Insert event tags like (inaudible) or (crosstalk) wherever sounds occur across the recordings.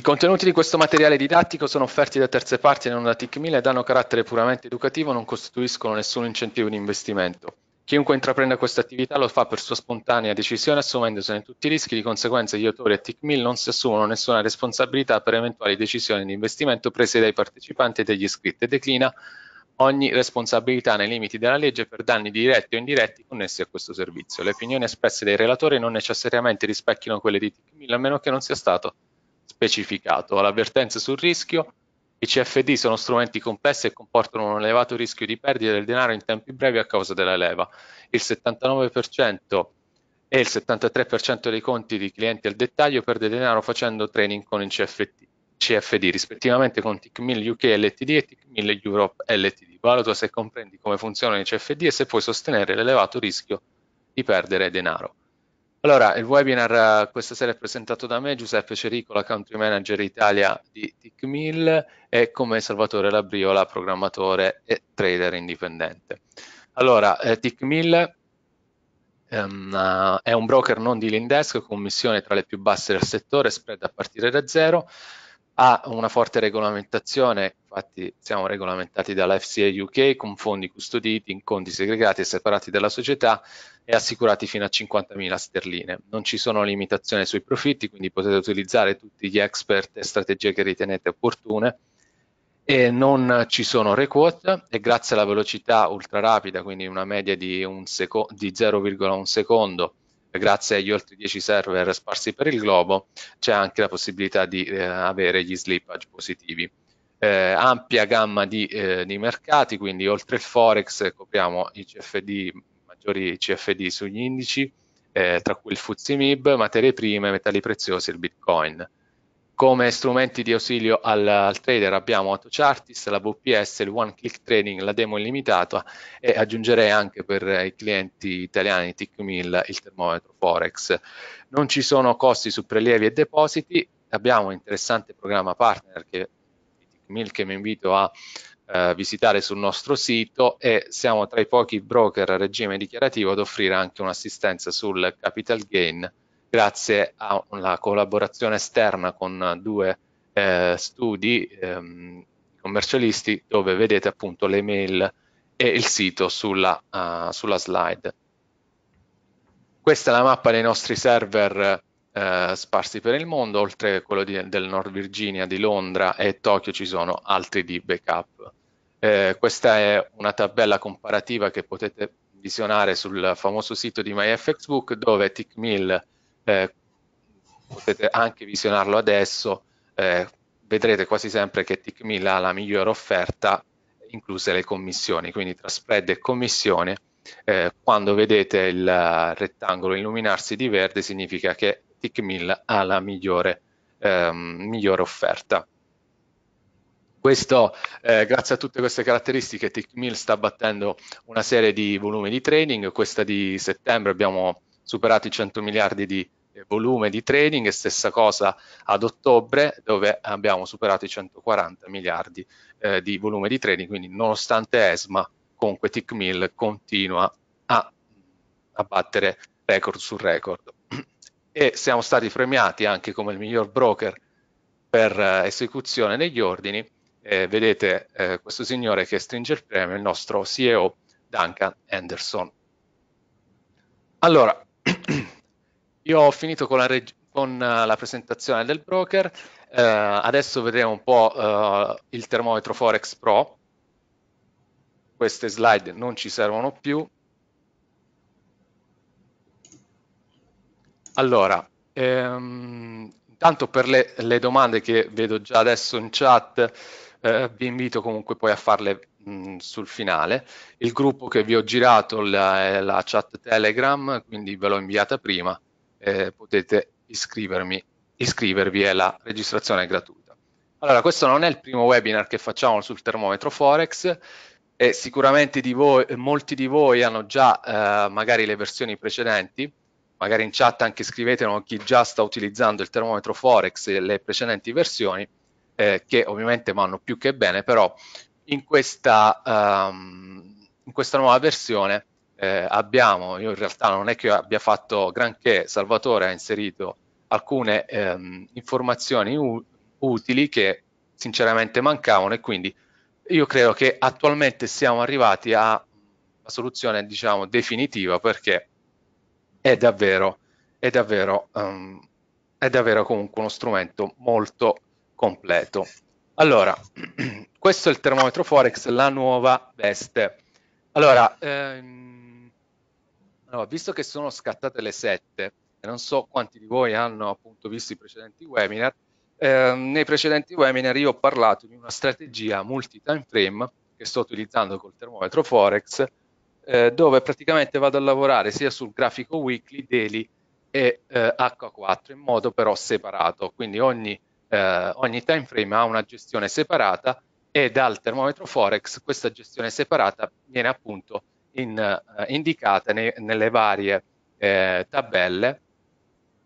I contenuti di questo materiale didattico sono offerti da terze parti e non da TIC1000 ed hanno carattere puramente educativo, non costituiscono nessun incentivo di investimento. Chiunque intraprenda questa attività lo fa per sua spontanea decisione assumendosene tutti i rischi, di conseguenza gli autori e TICMIL non si assumono nessuna responsabilità per eventuali decisioni di investimento prese dai partecipanti e dagli iscritti e declina ogni responsabilità nei limiti della legge per danni diretti o indiretti connessi a questo servizio. Le opinioni espresse dai relatori non necessariamente rispecchiano quelle di TICMIL a meno che non sia stato specificato. L'avvertenza sul rischio, i CFD sono strumenti complessi e comportano un elevato rischio di perdita del denaro in tempi brevi a causa della leva. Il 79% e il 73% dei conti di clienti al dettaglio perde denaro facendo trading con il CFD, CFD rispettivamente con TIC1000 UK LTD e TIC1000 Europe LTD. Valuta se comprendi come funzionano i CFD e se puoi sostenere l'elevato rischio di perdere denaro. Allora, il webinar eh, questa sera è presentato da me, Giuseppe Cericola, Country Manager Italia di TICMIL e come Salvatore Labriola, programmatore e trader indipendente. Allora, eh, TICMIL um, ehm, eh, è un broker non dealing desk con missioni tra le più basse del settore, spread a partire da zero, ha una forte regolamentazione, infatti siamo regolamentati dalla FCA UK con fondi custoditi in conti segregati e separati dalla società e assicurati fino a 50.000 sterline. Non ci sono limitazioni sui profitti, quindi potete utilizzare tutti gli expert e strategie che ritenete opportune e non ci sono requote e grazie alla velocità ultra rapida, quindi una media di, seco di 0,1 secondo grazie agli oltre 10 server sparsi per il globo, c'è anche la possibilità di eh, avere gli slippage positivi. Eh, ampia gamma di, eh, di, mercati, quindi oltre il Forex copriamo i CFD, maggiori CFD sugli indici, eh, tra cui il FTSE MIB, materie prime, metalli preziosi e il Bitcoin. Come strumenti di ausilio al, al trader abbiamo AutoChartist, la VPS, il One Click Trading, la demo illimitata e aggiungerei anche per i clienti italiani TIC1000 il termometro Forex. Non ci sono costi su prelievi e depositi, abbiamo un interessante programma partner che, TIC1000 che mi invito a eh, visitare sul nostro sito e siamo tra i pochi broker a regime dichiarativo ad offrire anche un'assistenza sul capital gain grazie a una collaborazione esterna con due eh, studi ehm, commercialisti dove vedete appunto le mail e il sito sulla, uh, sulla slide. Questa è la mappa dei nostri server eh, sparsi per il mondo, oltre a quello di, del Nord Virginia, di Londra e Tokyo ci sono altri di backup. Eh, questa è una tabella comparativa che potete visionare sul famoso sito di MyFXbook dove Tickmill eh, potete anche visionarlo adesso, eh, vedrete quasi sempre che TICMIL ha la migliore offerta, incluse le commissioni, quindi tra spread e commissione, eh, quando vedete il eh, rettangolo illuminarsi di verde significa che TICMIL ha la migliore, ehm, migliore offerta. Questo, eh, grazie a tutte queste caratteristiche, TechMill sta battendo una serie di volumi di trading. Questa di settembre abbiamo superato i 100 miliardi di volume di trading e stessa cosa ad ottobre dove abbiamo superato i 140 miliardi eh, di volume di trading, quindi nonostante ESMA comunque TICMIL continua a, a battere record su record e siamo stati premiati anche come il miglior broker per eh, esecuzione degli ordini. Eh, vedete eh, questo signore che stringe il premio, il nostro CEO Duncan Anderson. Allora, (clears throat) Io ho finito con la, reg- con eh, la presentazione del broker, eh, adesso vedremo un po' eh, il termometro Forex Pro. Queste slide non ci servono più. Allora, ehm, intanto per le, le, domande che vedo già adesso in chat, eh, vi invito comunque poi a farle mh, sul finale. Il gruppo che vi ho girato è la, la chat Telegram, quindi ve l'ho inviata prima eh, potete iscrivervi e la registrazione è gratuita. Allora, questo non è il primo webinar che facciamo sul termometro Forex, e sicuramente di voi, molti di voi hanno già eh, magari le versioni precedenti, magari in chat anche scrivetelo chi già sta utilizzando il termometro Forex e le precedenti versioni, eh, che ovviamente vanno più che bene, però in questa, um, in questa nuova versione eh, abbiamo, io in realtà non è che abbia fatto granché, Salvatore ha inserito alcune ehm, informazioni utili che sinceramente mancavano e quindi io credo che attualmente siamo arrivati a una soluzione diciamo definitiva perché è davvero, è davvero, um, è davvero comunque uno strumento molto completo. Allora, (clears throat) questo è il termometro Forex, la nuova veste. Allora, ehm, allora, visto che sono scattate le 7, e non so quanti di voi hanno appunto visto i precedenti webinar, eh, nei precedenti webinar io ho parlato di una strategia multi-time frame che sto utilizzando col termometro Forex, eh, dove praticamente vado a lavorare sia sul grafico weekly, daily e eh, H4 in modo però separato, quindi ogni, eh, ogni time frame ha una gestione separata e dal termometro Forex questa gestione separata viene appunto in, eh, indicate nei, nelle varie eh, tabelle.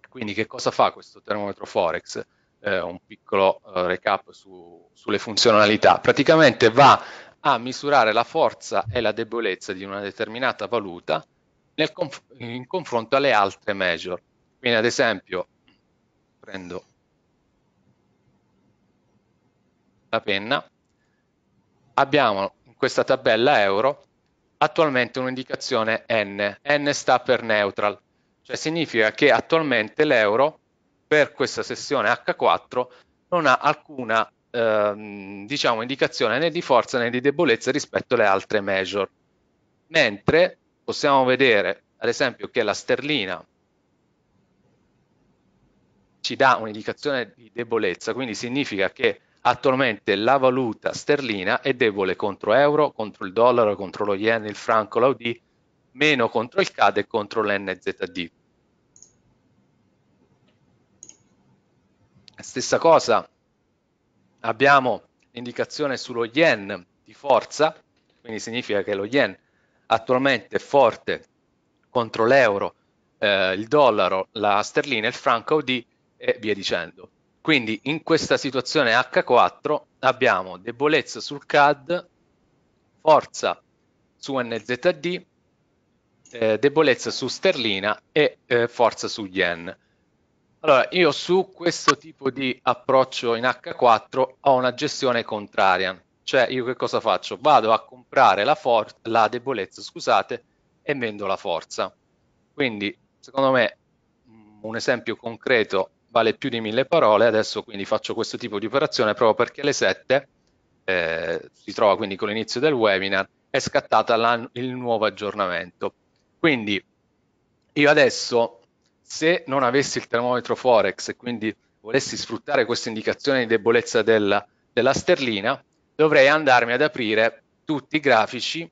Quindi che cosa fa questo termometro Forex? Eh, un piccolo recap su, sulle funzionalità. Praticamente va a misurare la forza e la debolezza di una determinata valuta conf- in confronto alle altre major. Quindi ad esempio prendo la penna, abbiamo in questa tabella euro attualmente un'indicazione N. N sta per neutral, cioè significa che attualmente l'euro per questa sessione H4 non ha alcuna ehm, diciamo, indicazione né di forza né di debolezza rispetto alle altre major. Mentre possiamo vedere ad esempio che la sterlina ci dà un'indicazione di debolezza, quindi significa che Attualmente la valuta sterlina è debole contro euro, contro il dollaro, contro lo yen, il franco, l'AUD, meno contro il CAD e contro l'NZD. Stessa cosa, abbiamo indicazione sullo yen di forza, quindi significa che lo yen attualmente è forte contro l'euro, eh, il dollaro, la sterlina, il franco AUD e via dicendo. Quindi in questa situazione H4 abbiamo debolezza sul CAD, forza su NZD, eh, debolezza su sterlina e eh, forza su yen. Allora, io su questo tipo di approccio in H4 ho una gestione contraria, cioè io che cosa faccio? Vado a comprare la, la debolezza, scusate, e vendo la forza. Quindi, secondo me, un esempio concreto vale più di mille parole, adesso quindi faccio questo tipo di operazione proprio perché alle 7, eh, si trova quindi con l'inizio del webinar, è scattata la, il nuovo aggiornamento. Quindi io adesso, se non avessi il termometro Forex e quindi volessi sfruttare questa indicazione di debolezza della, della sterlina, dovrei andarmi ad aprire tutti i grafici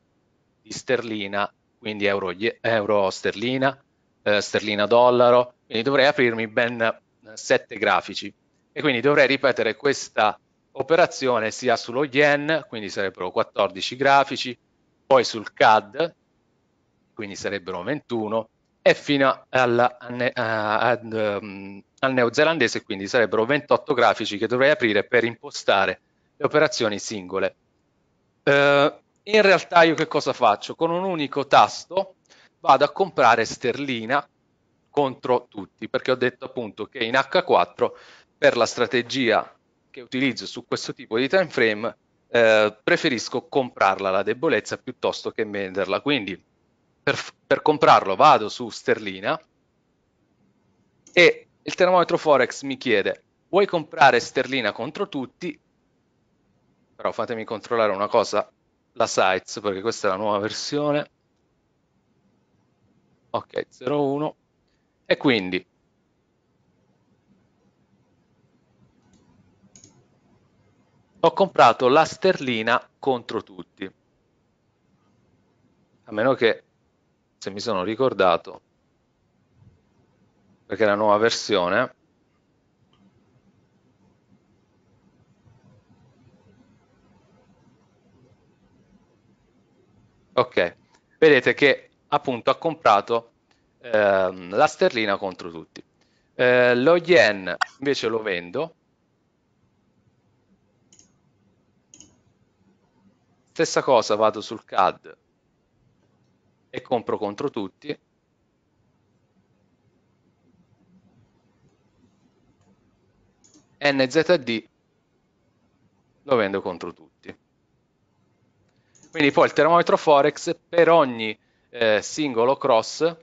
di sterlina, quindi euro, euro sterlina, eh, sterlina dollaro, quindi dovrei aprirmi ben sette grafici e quindi dovrei ripetere questa operazione sia sullo yen, quindi sarebbero 14 grafici, poi sul CAD, quindi sarebbero 21, e fino al, al, um, al neozelandese, quindi sarebbero 28 grafici che dovrei aprire per impostare le operazioni singole. Eh, in realtà io che cosa faccio? Con un unico tasto vado a comprare sterlina, contro tutti, perché ho detto appunto che in H4 per la strategia che utilizzo su questo tipo di time frame eh, preferisco comprarla la debolezza piuttosto che venderla. Quindi per, per comprarlo vado su sterlina e il termometro Forex mi chiede vuoi comprare sterlina contro tutti? Però fatemi controllare una cosa, la sites, perché questa è la nuova versione. Ok, 01. E quindi? Ho comprato la sterlina contro tutti. A meno che, se mi sono ricordato, perché la nuova versione ok vedete che appunto ha comprato ehm, la sterlina contro tutti. Eh, lo yen invece lo vendo. Stessa cosa, vado sul CAD e compro contro tutti. NZD lo vendo contro tutti. Quindi poi il termometro Forex per ogni eh, singolo cross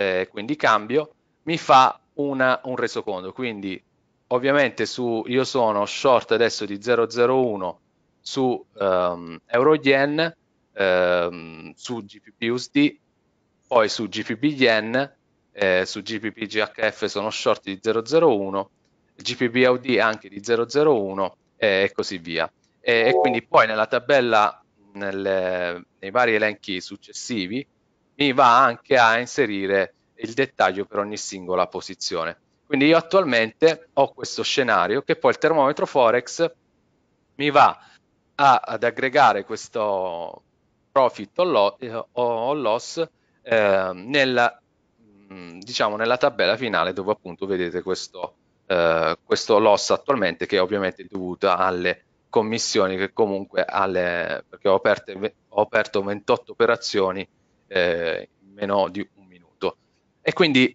eh, quindi cambio, mi fa una, un resoconto. Quindi ovviamente su, io sono short adesso di 001 su um, ehm, euro yen, um, ehm, su GPP USD, poi su GPP yen, eh, su GPP GHF sono short di 001, GPP AUD anche di 001 eh, e così via. E, e, quindi poi nella tabella, nelle, nei vari elenchi successivi, mi va anche a inserire il dettaglio per ogni singola posizione. Quindi io attualmente ho questo scenario che poi il termometro Forex mi va a, ad aggregare questo profit o, lo, eh, o loss eh, nella, mm, diciamo, nella tabella finale dove appunto vedete questo, eh, questo loss attualmente che è ovviamente dovuto alle commissioni che comunque alle, perché ho, aperte, ho aperto 28 operazioni eh, in meno di un minuto. E quindi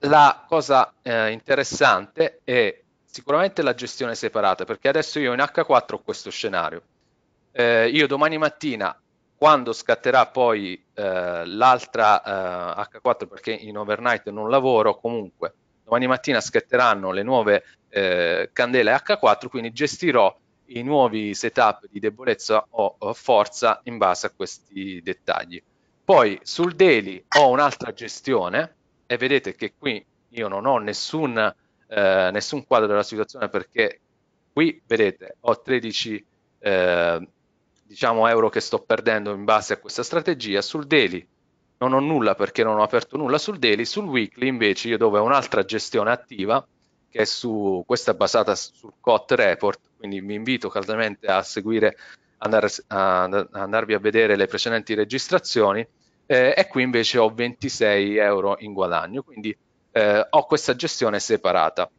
la cosa eh, interessante è sicuramente la gestione separata, perché adesso io in H4 ho questo scenario. Eh, io domani mattina, quando scatterà poi eh, l'altra H4, eh, perché in overnight non lavoro comunque, domani mattina scatteranno le nuove eh, candele H4, quindi gestirò i nuovi setup di debolezza o, o forza in base a questi dettagli. Poi sul daily ho un'altra gestione e vedete che qui io non ho nessun, eh, nessun quadro della situazione perché qui vedete ho 13 eh, diciamo euro che sto perdendo in base a questa strategia sul daily non ho nulla perché non ho aperto nulla sul daily sul weekly invece io dove ho un'altra gestione attiva che è su questa è basata sul COT report quindi vi invito caldamente a seguire andare a, a, andarvi a vedere le precedenti registrazioni eh, e qui invece ho 26 euro in guadagno, quindi eh, ho questa gestione separata.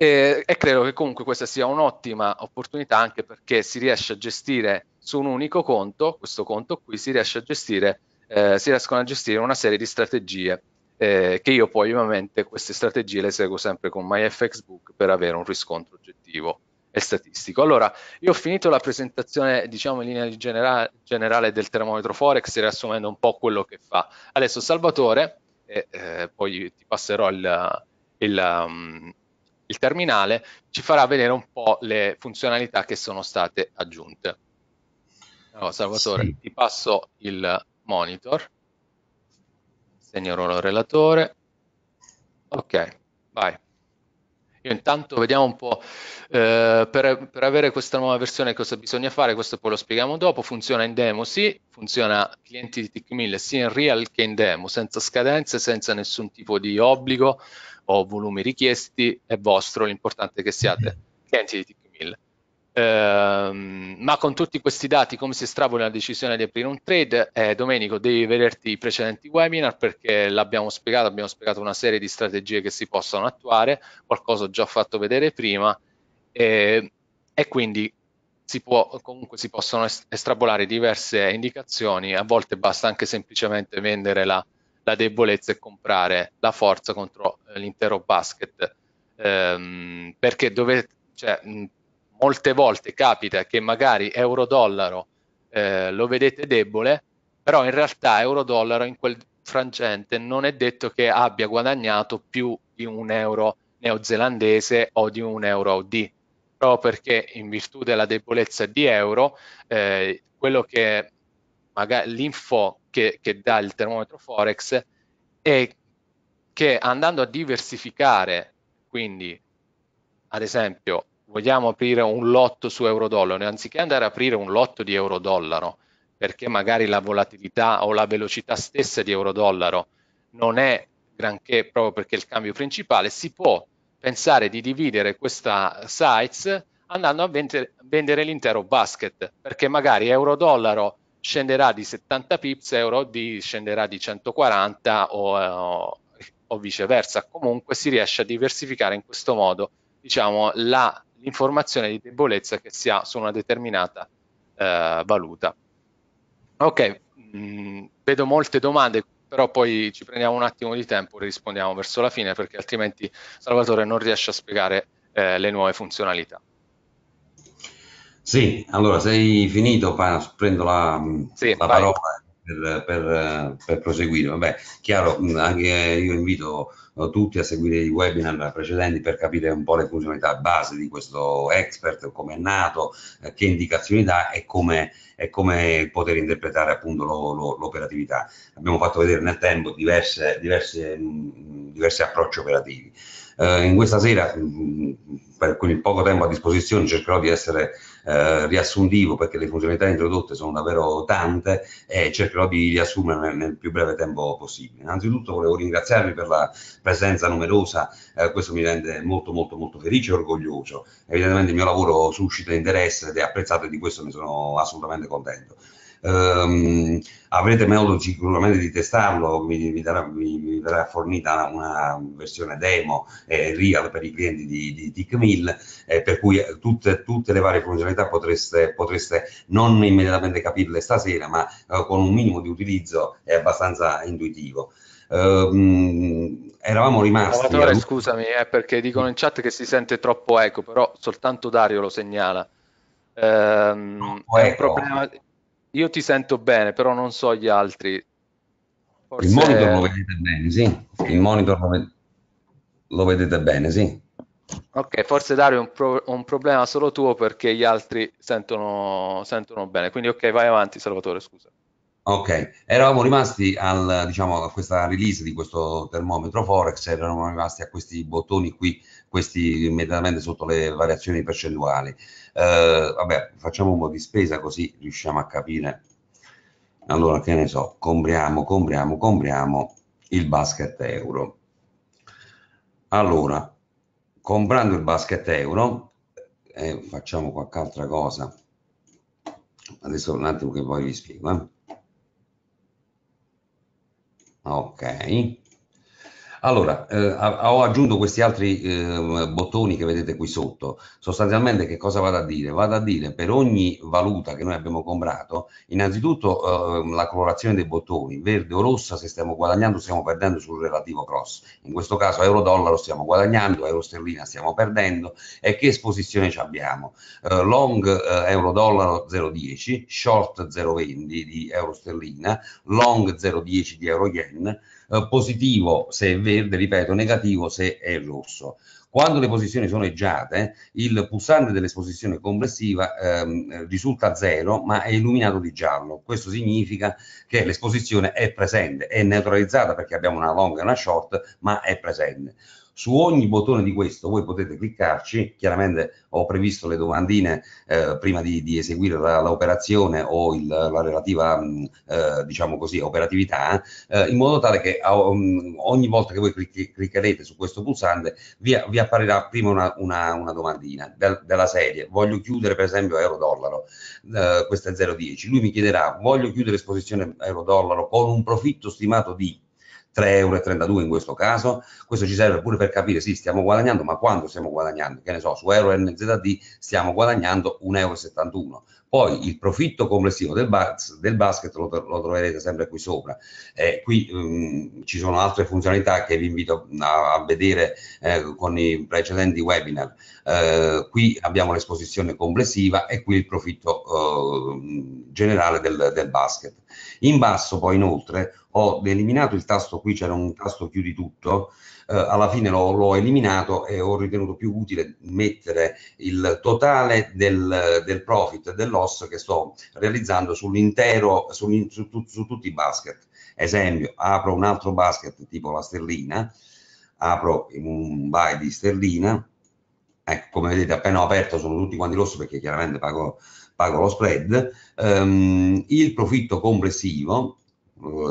E, e, credo che comunque questa sia un'ottima opportunità anche perché si riesce a gestire su un unico conto, questo conto qui, si, riesce a gestire, eh, si riescono a gestire una serie di strategie eh, che io poi ovviamente queste strategie le seguo sempre con MyFXBook per avere un riscontro oggettivo e statistico. Allora, io ho finito la presentazione, diciamo, in linea genera generale del termometro Forex, riassumendo un po' quello che fa. Adesso Salvatore, e, eh, poi ti passerò il, il, um, il terminale, ci farà vedere un po' le funzionalità che sono state aggiunte. Allora, Salvatore, sì. ti passo il monitor. Segnerò il relatore. Ok, vai. Io intanto vediamo un po' eh, per, per, avere questa nuova versione cosa bisogna fare, questo poi lo spieghiamo dopo, funziona in demo sì, funziona clienti di TIC 1000 sia in real che in demo, senza scadenze, senza nessun tipo di obbligo o volumi richiesti, è vostro, l'importante è che siate clienti di TIC 1000. Ehm, ma con tutti questi dati come si estrapone la decisione di aprire un trade? Eh, Domenico, devi vederti i precedenti webinar perché l'abbiamo spiegato, abbiamo spiegato una serie di strategie che si possono attuare, qualcosa ho già fatto vedere prima eh, e quindi si può, comunque si possono estrapolare diverse indicazioni, a volte basta anche semplicemente vendere la, la debolezza e comprare la forza contro eh, l'intero basket, ehm, perché dovete, cioè, molte volte capita che magari euro-dollaro eh, lo vedete debole, però in realtà euro-dollaro in quel frangente non è detto che abbia guadagnato più di un euro neozelandese o di un euro AUD, proprio perché in virtù della debolezza di euro, eh, quello che magari l'info che, che dà il termometro Forex è che andando a diversificare, quindi ad esempio vogliamo aprire un lotto su euro-dollaro, anziché andare a aprire un lotto di euro-dollaro, perché magari la volatilità o la velocità stessa di euro-dollaro non è granché proprio perché è il cambio principale, si può pensare di dividere questa sites andando a vendere, vendere l'intero basket, perché magari euro-dollaro scenderà di 70 pips, euro di scenderà di 140 o, eh, o viceversa. Comunque si riesce a diversificare in questo modo diciamo, la l'informazione di debolezza che si ha su una determinata eh, valuta. Ok, mh, mm, vedo molte domande, però poi ci prendiamo un attimo di tempo e rispondiamo verso la fine perché altrimenti Salvatore non riesce a spiegare eh, le nuove funzionalità. Sì, allora sei finito, prendo la, sì, la parola per, per, per, proseguire. Vabbè, chiaro, anche io invito tutti a seguire i webinar precedenti per capire un po' le funzionalità base di questo expert, come è nato, eh, che indicazioni dà e come, e come poter interpretare appunto l'operatività. Abbiamo fatto vedere nel tempo diverse, diverse, diversi approcci operativi. Eh, in questa sera, mm, per, con il poco tempo a disposizione, cercherò di essere eh, riassuntivo perché le funzionalità introdotte sono davvero tante e cercherò di riassumerne nel più breve tempo possibile. Innanzitutto volevo ringraziarvi per la presenza numerosa, eh, questo mi rende molto molto molto felice e orgoglioso. Evidentemente il mio lavoro suscita interesse ed è apprezzato e di questo ne sono assolutamente contento ehm, avrete modo sicuramente di testarlo, mi, mi, darà, mi, mi, verrà fornita una versione demo eh, real per i clienti di, di TICMIL, eh, per cui eh, tutte, tutte, le varie funzionalità potreste, potreste, non immediatamente capirle stasera, ma eh, con un minimo di utilizzo è abbastanza intuitivo. Um, eravamo rimasti. Amatore, a... scusami, eh, perché dicono in chat che si sente troppo eco, però soltanto Dario lo segnala. Um, è, un problema, io ti sento bene, però non so gli altri. Forse... Il monitor lo vedete bene, sì. Il monitor lo, ved- lo vedete bene, sì. Ok, forse Dario è un, pro- un, problema solo tuo perché gli altri sentono, sentono bene. Quindi ok, vai avanti Salvatore, scusa. Ok, eravamo rimasti al, diciamo, a questa release di questo termometro Forex, eravamo rimasti a questi bottoni qui questi immediatamente sotto le variazioni percentuali. Eh, vabbè, facciamo un po' di spesa così riusciamo a capire. Allora, che ne so, compriamo, compriamo, compriamo il basket euro. Allora, comprando il basket euro, eh, facciamo qualche altra cosa. Adesso un attimo che poi vi spiego. Eh. Ok. Allora, eh, ho aggiunto questi altri eh, bottoni che vedete qui sotto. Sostanzialmente che cosa vado a dire? Vado a dire per ogni valuta che noi abbiamo comprato, innanzitutto eh, la colorazione dei bottoni, verde o rossa, se stiamo guadagnando o stiamo perdendo sul relativo cross. In questo caso euro-dollaro stiamo guadagnando, euro-sterlina stiamo perdendo e che esposizione ci abbiamo? Eh, long eh, euro-dollaro 0,10, short 0,20 di euro-sterlina, long 0,10 di euro-yen, eh, positivo se è verde, ripeto, negativo se è rosso. Quando le posizioni sono eggiate, il pulsante dell'esposizione complessiva ehm, risulta zero ma è illuminato di giallo. Questo significa che l'esposizione è presente, è neutralizzata perché abbiamo una long e una short, ma è presente. Su ogni bottone di questo voi potete cliccarci, chiaramente ho previsto le domandine eh, prima di, di eseguire l'operazione o il, la relativa mh, mm, eh, diciamo così, operatività, eh, in modo tale che um, ogni volta che voi clicchi, cliccherete su questo pulsante vi, vi apparirà prima una, una, una domandina del, della serie. Voglio chiudere per esempio euro-dollaro, eh, questa è 0,10. Lui mi chiederà voglio chiudere esposizione euro-dollaro con un profitto stimato di 3,32 euro in questo caso, questo ci serve pure per capire, sì, stiamo guadagnando, ma quanto stiamo guadagnando? Che ne so, su Euro NZD stiamo guadagnando 1,71 euro. Poi il profitto complessivo del, bas- del basket lo, lo, troverete sempre qui sopra. Eh, qui mh, mm, ci sono altre funzionalità che vi invito a, a vedere eh, con i precedenti webinar. Eh, qui abbiamo l'esposizione complessiva e qui il profitto eh, generale del, del basket. In basso poi inoltre ho eliminato il tasto, qui c'era un tasto chiudi tutto, eh, alla fine l'ho, eliminato e ho ritenuto più utile mettere il totale del, del profit dell'oss che sto realizzando sull'intero, sull su, su, su tutti i basket. Esempio, apro un altro basket tipo la sterlina, apro un buy di sterlina, ecco come vedete appena ho aperto sono tutti quanti loss perché chiaramente pago, pago lo spread, um, il profitto complessivo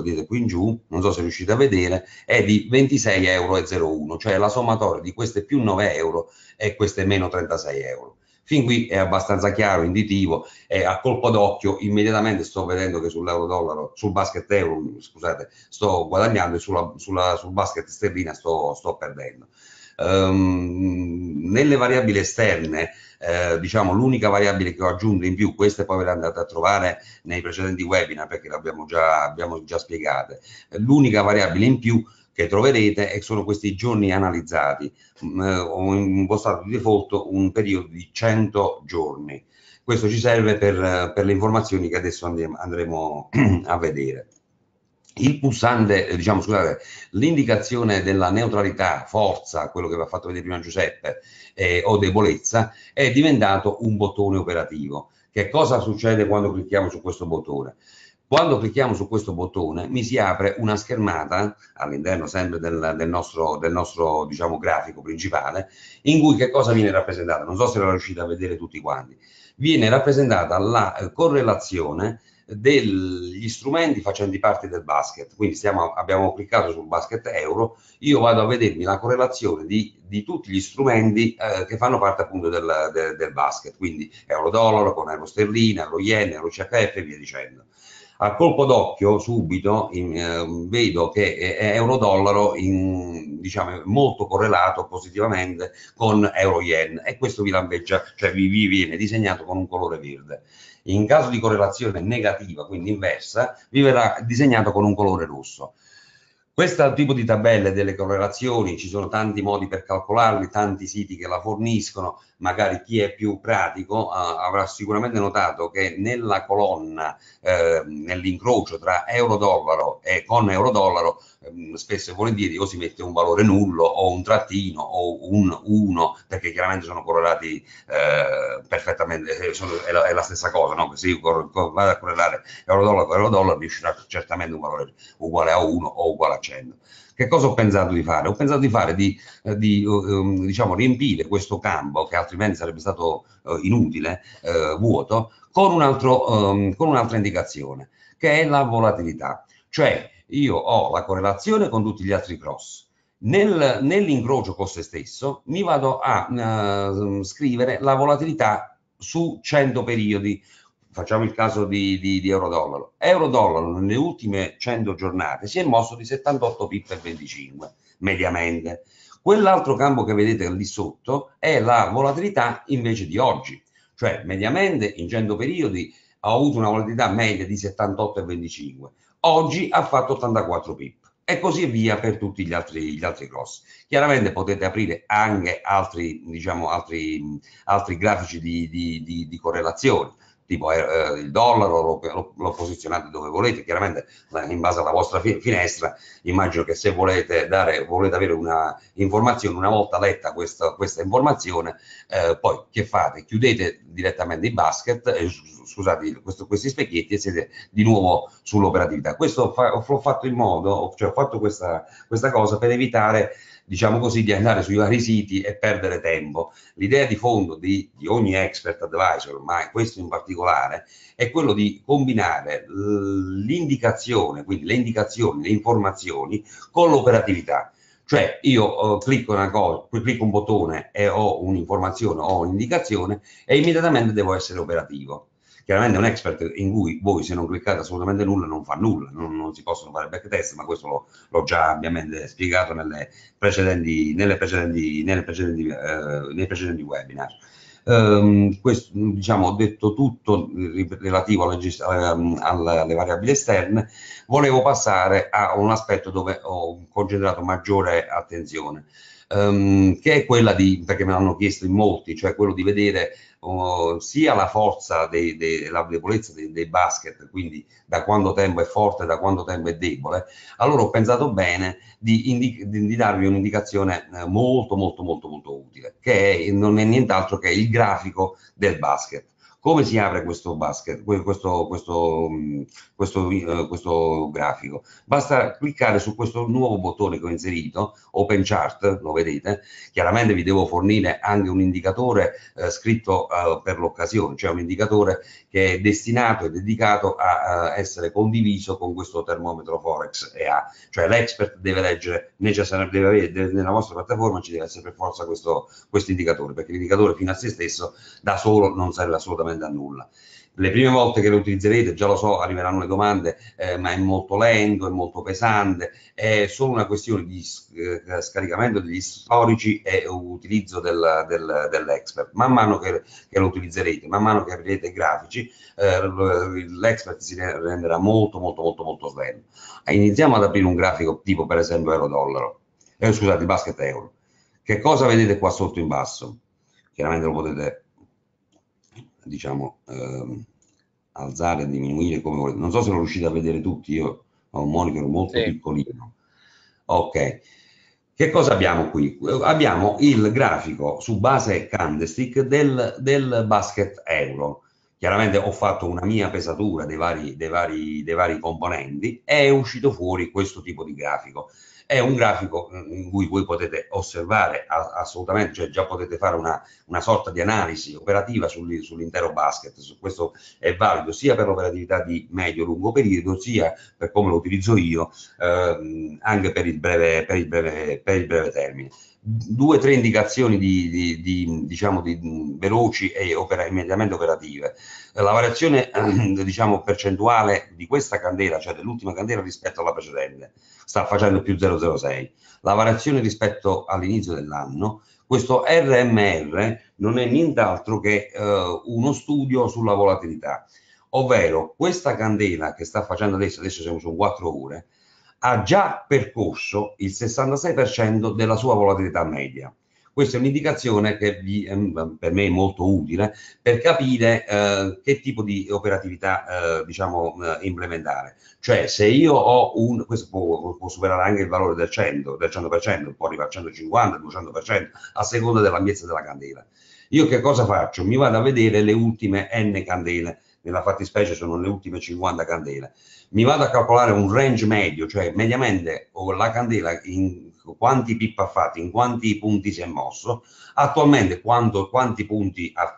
vedete qui in giù, non so se riuscite a vedere, è di 26,01 euro, cioè la sommatoria di queste più 9 euro e queste meno 36 euro. Fin qui è abbastanza chiaro, inditivo e a colpo d'occhio immediatamente sto vedendo che sull'euro dollaro, sul basket euro, scusate, sto guadagnando e sulla, sulla, sul basket sterlina sto, sto perdendo. Um, nelle variabili esterne eh, diciamo l'unica variabile che ho aggiunto in più, queste poi ve le andate a trovare nei precedenti webinar perché le abbiamo già, abbiamo già spiegate, l'unica variabile in più che troverete e sono questi giorni analizzati. Mh, mm, eh, ho impostato di default un periodo di 100 giorni. Questo ci serve per, per le informazioni che adesso andremo, andremo (clears throat) a vedere. Il pulsante, diciamo, scusate, l'indicazione della neutralità, forza, quello che vi ha fatto vedere prima Giuseppe, eh, o debolezza, è diventato un bottone operativo. Che cosa succede quando clicchiamo su questo bottone? Quando clicchiamo su questo bottone mi si apre una schermata all'interno sempre del, del nostro, del nostro diciamo, grafico principale in cui che cosa viene rappresentata? Non so se la riuscite a vedere tutti quanti. Viene rappresentata la eh, correlazione degli strumenti facenti parte del basket, quindi stiamo, abbiamo cliccato sul basket euro, io vado a vedermi la correlazione di, di tutti gli strumenti eh, che fanno parte appunto del, del, del basket, quindi euro dollaro con euro sterlina, euro yen, euro CFF e via dicendo. A colpo d'occhio subito in, eh, vedo che eh, euro-dollaro in, diciamo, molto correlato positivamente con euro-yen e questo vi lampeggia, cioè vi, vi viene disegnato con un colore verde in caso di correlazione negativa, quindi inversa, vi verrà disegnato con un colore rosso. Questo tipo di tabelle delle correlazioni, ci sono tanti modi per calcolarli, tanti siti che la forniscono, magari chi è più pratico uh, avrà sicuramente notato che nella colonna, eh, nell'incrocio tra euro-dollaro e con euro-dollaro, ehm, spesso e volentieri o si mette un valore nullo o un trattino o un 1, perché chiaramente sono correlati eh, perfettamente, eh, sono, è, la, è, la, stessa cosa, no? se io cor, cor, vado a correlare euro-dollaro con euro-dollaro mi uscirà certamente un valore uguale a 1 o uguale a 100. Che cosa ho pensato di fare? Ho pensato di fare di, eh, di eh, um, diciamo, riempire questo campo, che altrimenti sarebbe stato uh, inutile, uh, vuoto, con, un altro, um, con un'altra indicazione, che è la volatilità. Cioè io ho la correlazione con tutti gli altri cross. Nel, nell'incrocio con se stesso mi vado a uh, scrivere la volatilità su 100 periodi facciamo il caso di, di, di euro-dollaro, euro-dollaro nelle ultime 100 giornate si è mosso di 78 pip e 25 mediamente. Quell'altro campo che vedete lì sotto è la volatilità invece di oggi, cioè mediamente in 100 periodi ha avuto una volatilità media di 78,25, oggi ha fatto 84 pip e così via per tutti gli altri, gli altri grossi. Chiaramente potete aprire anche altri, diciamo, altri, altri grafici di, di, di, di correlazione, tipo eh, eh, il dollaro, lo, lo, lo, posizionate dove volete, chiaramente in base alla vostra fi finestra, immagino che se volete, dare, volete avere una informazione, una volta letta questa, questa informazione, eh, poi che fate? Chiudete direttamente i basket, eh, scusate questo, questi specchietti e siete di nuovo sull'operatività. Questo fa, ho, fatto in modo, cioè ho fatto questa, questa cosa per evitare diciamo così, di andare sui vari siti e perdere tempo. L'idea di fondo di, di ogni expert advisor, ma questo in particolare, è quello di combinare l'indicazione, quindi le indicazioni, le informazioni con l'operatività. Cioè io eh, clicco, una cosa, clicco un bottone e ho un'informazione, o un'indicazione e immediatamente devo essere operativo. Chiaramente è un expert in cui voi se non cliccate assolutamente nulla non fa nulla, non, non si possono fare backtest, ma questo l'ho già ovviamente spiegato nelle precedenti, nelle precedenti, nelle precedenti, eh, nei precedenti webinar. Um, questo, diciamo, ho detto tutto relativo ehm, alle, alle, variabili esterne, volevo passare a un aspetto dove ho concentrato maggiore attenzione, um, che è quella di, perché me l'hanno chiesto in molti, cioè quello di vedere uh, sia la forza e la debolezza dei, dei, basket, quindi da quanto tempo è forte, da quanto tempo è debole, allora ho pensato bene di, di, di darvi un'indicazione eh, molto molto molto molto utile, che è, non è nient'altro che il grafico del basket. Come si apre questo basket, questo, questo, mm, questo, eh, questo grafico? Basta cliccare su questo nuovo bottone che ho inserito, Open Chart, lo vedete? Chiaramente vi devo fornire anche un indicatore eh, scritto eh, per l'occasione, cioè un indicatore che è destinato e dedicato a, a eh, essere condiviso con questo termometro Forex EA, cioè l'expert deve leggere necessariamente, deve avere, nella vostra piattaforma ci deve essere per forza questo, questo indicatore, perché l'indicatore fino a se stesso da solo non serve assolutamente assolutamente a nulla. Le prime volte che lo utilizzerete, già lo so, arriveranno le domande, eh, ma è molto lento, è molto pesante, è solo una questione di eh, scaricamento degli storici e utilizzo del, del, dell'expert. Man mano che, che, lo utilizzerete, man mano che aprirete i grafici, eh, l'expert si renderà molto, molto, molto, molto snello. Iniziamo ad aprire un grafico tipo per esempio euro-dollaro, eh, scusate, basket euro. Che cosa vedete qua sotto in basso? Chiaramente lo potete diciamo, ehm, alzare e diminuire come volete. Non so se lo riuscite a vedere tutti, io ho un monitor molto sì. piccolino. Ok, che cosa abbiamo qui? Abbiamo il grafico su base candlestick del, del basket euro. Chiaramente ho fatto una mia pesatura dei vari, dei, vari, dei vari componenti e è uscito fuori questo tipo di grafico. È un grafico mm, in cui voi potete osservare assolutamente, cioè già potete fare una, una sorta di analisi operativa sull'intero basket. Su questo è valido sia per l'operatività di medio-lungo periodo, sia per come lo utilizzo io, ehm, anche per il breve, per il breve, per il breve termine due o tre indicazioni di, di, di, diciamo, veloci e opera, immediatamente operative. La variazione (clears throat) diciamo, percentuale di questa candela, cioè dell'ultima candela rispetto alla precedente, sta facendo più 0,06. La variazione rispetto all'inizio dell'anno, questo RMR non è nient'altro che eh, uno studio sulla volatilità, ovvero questa candela che sta facendo adesso, adesso siamo su 4 ore, ha già percorso il 66% della sua volatilità media. Questa è un'indicazione che vi, ehm, per me è molto utile per capire eh, che tipo di operatività eh, diciamo, eh, implementare. Cioè se io ho un, questo può, può, superare anche il valore del 100, del 100%, può arrivare al 150, 200%, a seconda dell'ampiezza della candela. Io che cosa faccio? Mi vado a vedere le ultime N candele, nella fattispecie sono le ultime 50 candele mi vado a calcolare un range medio, cioè mediamente la candela in quanti pip ha fatto, in quanti punti si è mosso, attualmente quanto, quanti punti ha,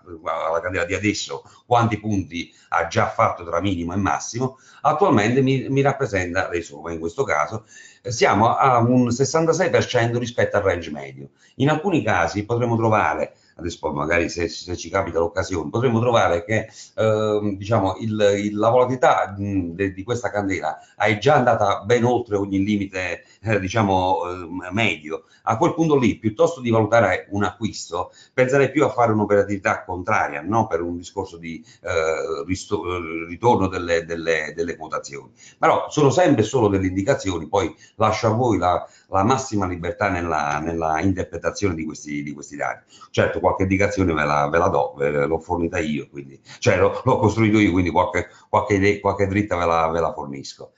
la candela di adesso, quanti punti ha già fatto tra minimo e massimo, attualmente mi, mi rappresenta le somme in questo caso, siamo a un 66% rispetto al range medio. In alcuni casi potremo trovare adesso poi magari se, se ci capita l'occasione, potremmo trovare che eh, diciamo, il, il, la volatilità mh, de, di questa candela è già andata ben oltre ogni limite, eh, diciamo, eh, medio. A quel punto lì, piuttosto di valutare un acquisto, penserei più a fare un'operatività contraria, non per un discorso di eh, eh ritorno delle, delle, delle, quotazioni. Però sono sempre solo delle indicazioni, poi lascio a voi la, la massima libertà nella, nella interpretazione di questi, di questi, dati. Certo, qualche indicazione ve la, ve la do, ve eh, l'ho fornita io, quindi, cioè l'ho costruito io, quindi qualche, qualche, idea, qualche dritta ve la, ve la fornisco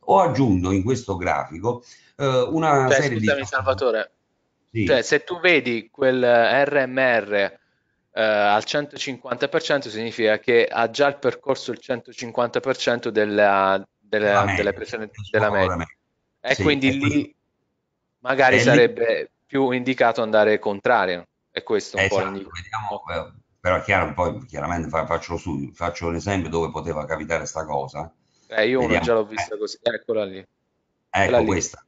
ho aggiunto in questo grafico eh, una cioè, serie scusami, di... Salvatore, sì. cioè, se tu vedi quel RMR eh, eh, al 150% significa che ha già il percorso il 150% della, della, media, della, presen- della media. E sì, quindi lì magari sarebbe lì... più indicato andare contrario. È questo un esatto, po' Vediamo, eh, però è chiaro, poi chiaramente faccio, su, faccio un esempio dove poteva capitare questa cosa eh, io Vediamo. una già l'ho vista eh. così, eccola lì. Ecco lì. questa.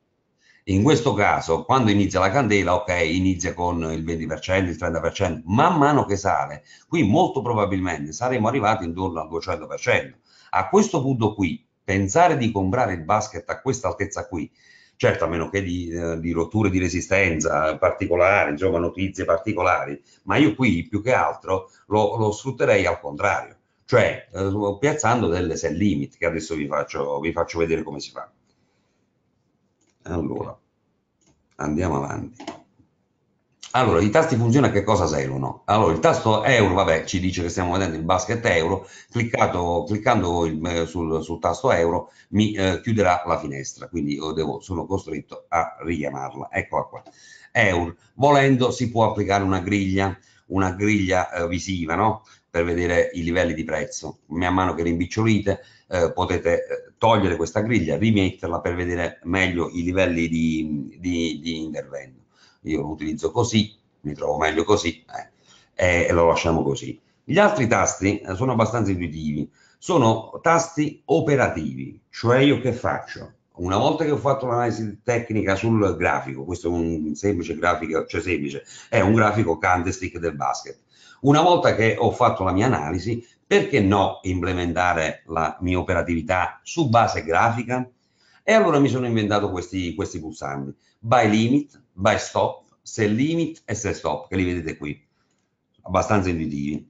In questo caso, quando inizia la candela, ok, inizia con il 20%, il 30%, man mano che sale, qui molto probabilmente saremo arrivati intorno al 200%. A questo punto qui, pensare di comprare il basket a questa altezza qui, certo a meno che di, eh, di rotture di resistenza particolari, insomma notizie particolari, ma io qui più che altro lo, lo sfrutterei al contrario cioè eh, piazzando delle set limit che adesso vi faccio, vi faccio vedere come si fa. Allora, andiamo avanti. Allora, i tasti funzionano a che cosa servono? Allora, il tasto euro, vabbè, ci dice che stiamo vedendo il basket euro, Cliccato, cliccando il, eh, sul, sul, tasto euro mi eh, chiuderà la finestra, quindi devo, sono costretto a richiamarla. Eccola qua. Euro. Volendo si può applicare una griglia, una griglia eh, visiva, no? per vedere i livelli di prezzo. Man mano che rimbicciolite eh, potete eh, togliere questa griglia, rimetterla per vedere meglio i livelli di, di, di intervento. Io lo utilizzo così, mi trovo meglio così eh, e lo lasciamo così. Gli altri tasti eh, sono abbastanza intuitivi, sono tasti operativi, cioè io che faccio? Una volta che ho fatto l'analisi tecnica sul grafico, questo è un semplice grafico, cioè semplice, è un grafico candlestick del basket. Una volta che ho fatto la mia analisi, perché no implementare la mia operatività su base grafica? E allora mi sono inventato questi, questi pulsanti, by limit, by stop, sell limit e sell stop, che li vedete qui, abbastanza intuitivi.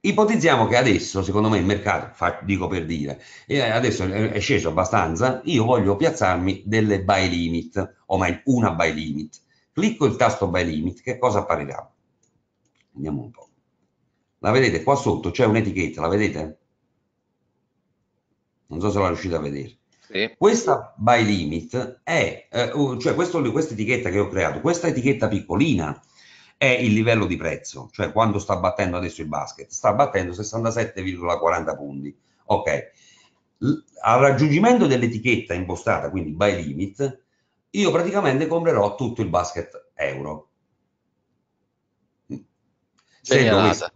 Ipotizziamo che adesso, secondo me, il mercato, fa, dico per dire, adesso è sceso abbastanza, io voglio piazzarmi delle buy limit, o meglio una buy limit. Clicco il tasto by limit, che cosa apparirà? Andiamo un po'. La vedete qua sotto, c'è un'etichetta, la vedete? Non so se la riuscite a vedere. Sì. Questa by limit è, eh, oh, cioè questo, questa etichetta che ho creato, questa etichetta piccolina è il livello di prezzo, cioè quando sta battendo adesso il basket, sta battendo 67,40 punti. Ok, L al raggiungimento dell'etichetta impostata, quindi by limit, io praticamente comprerò tutto il basket euro. Segnalata.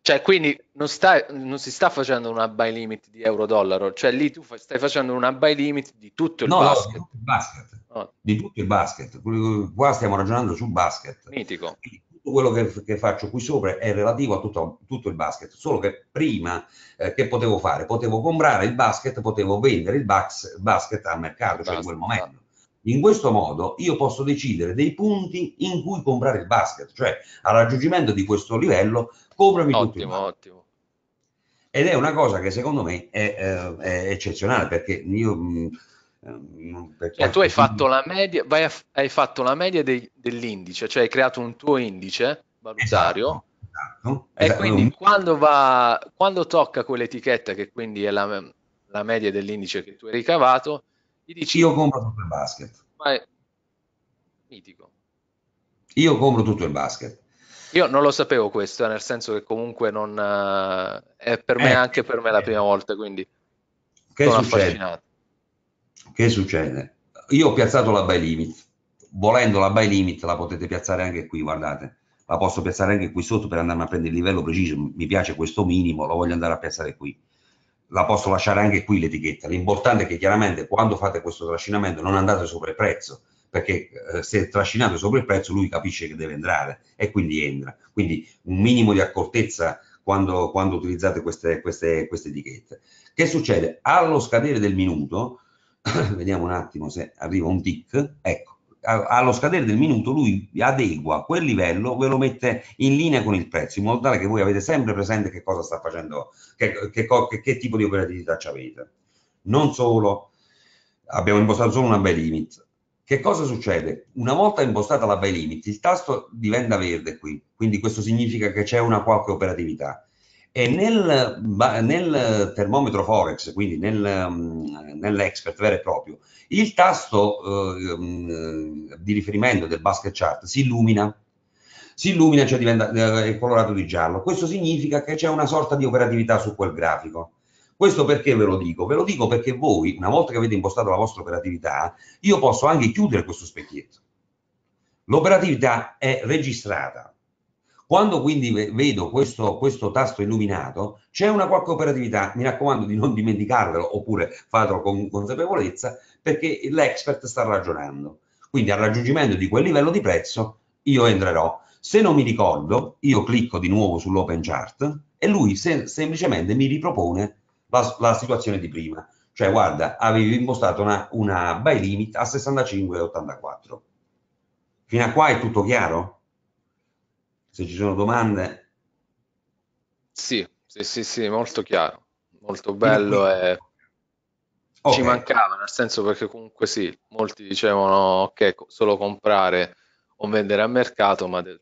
Cioè, quindi non, sta, non, si sta facendo una buy limit di euro-dollaro, cioè lì tu stai facendo una buy limit di tutto il no, basket. No, di tutto il basket. Oh. Di tutto il basket. Qua stiamo ragionando su basket. Mitico. tutto quello che, che, faccio qui sopra è relativo a tutto, tutto il basket, solo che prima eh, che potevo fare? Potevo comprare il basket, potevo vendere il, bas- basket al mercato, il cioè basket, in quel momento. In questo modo io posso decidere dei punti in cui comprare il basket, cioè al raggiungimento di questo livello comprami ottimo, tutto il basket. Ottimo. Ed è una cosa che secondo me è, eh, è eccezionale perché io... Mm, ehm, perché... E tu hai fatto la media, vai a, hai fatto la media dei, dell'indice, cioè hai creato un tuo indice valutario. Esatto, esatto, e esatto, quindi quando, va, quando tocca quell'etichetta, che quindi è la, la media dell'indice che tu hai ricavato, gli dici, io compro tutto il basket. Ma è mitico. Io compro tutto il basket. Io non lo sapevo questo, eh, nel senso che comunque non eh, è per me eh, anche per me la eh. prima volta, quindi che sono succede? affascinato. Che succede? Io ho piazzato la by limit. Volendo la by limit la potete piazzare anche qui, guardate. La posso piazzare anche qui sotto per andarmi a prendere il livello preciso. Mi piace questo minimo, lo voglio andare a piazzare qui la posso lasciare anche qui l'etichetta. L'importante è che chiaramente quando fate questo trascinamento non andate sopra il prezzo, perché eh, se trascinate sopra il prezzo lui capisce che deve entrare e quindi entra. Quindi un minimo di accortezza quando, quando utilizzate queste, queste, queste, etichette. Che succede? Allo scadere del minuto, (coughs) vediamo un attimo se arriva un tic, ecco, allo scadere del minuto lui adegua quel livello, ve lo mette in linea con il prezzo, in modo tale che voi avete sempre presente che cosa sta facendo, che, che, che, che tipo di operatività ci avete. Non solo, abbiamo impostato solo una buy limit. Che cosa succede? Una volta impostata la buy limit, il tasto diventa verde qui, quindi questo significa che c'è una qualche operatività. E nel, nel termometro Forex, quindi nel, nell'expert vero e proprio, il tasto eh, ehm, eh, di riferimento del basket chart si illumina, si illumina cioè diventa, eh, colorato di giallo. Questo significa che c'è una sorta di operatività su quel grafico. Questo perché ve lo dico? Ve lo dico perché voi, una volta che avete impostato la vostra operatività, io posso anche chiudere questo specchietto. L'operatività è registrata, quando quindi vedo questo, questo tasto illuminato, c'è una qualche operatività, mi raccomando di non dimenticarvelo oppure fatelo con consapevolezza perché l'expert sta ragionando. Quindi al raggiungimento di quel livello di prezzo io entrerò. Se non mi ricordo, io clicco di nuovo sull'open chart e lui sem semplicemente mi ripropone la, la, situazione di prima. Cioè, guarda, avevi impostato una, una buy limit a 65,84. Fino a qua è tutto chiaro? se ci sono domande. Sì, sì, sì, sì molto chiaro, molto bello e okay. ci mancava, nel senso perché comunque sì, molti dicevano che okay, solo comprare o vendere a mercato, ma del,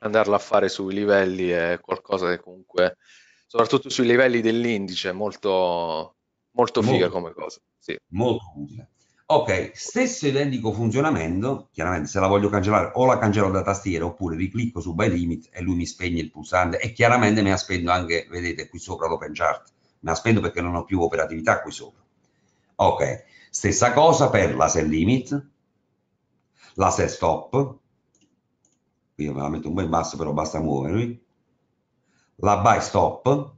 andarla a fare sui livelli è qualcosa che comunque, soprattutto sui livelli dell'indice, è molto, molto figa molto, come cosa. Sì. Molto utile. Ok, stesso identico funzionamento, chiaramente se la voglio cancellare o la cancello da tastiera oppure riclicco su by limit e lui mi spegne il pulsante e chiaramente me la spendo anche, vedete qui sopra l'open chart, me la spendo perché non ho più operatività qui sopra. Ok, stessa cosa per la sell limit, la sell stop, qui me la metto un po' in basso però basta muovermi, la buy stop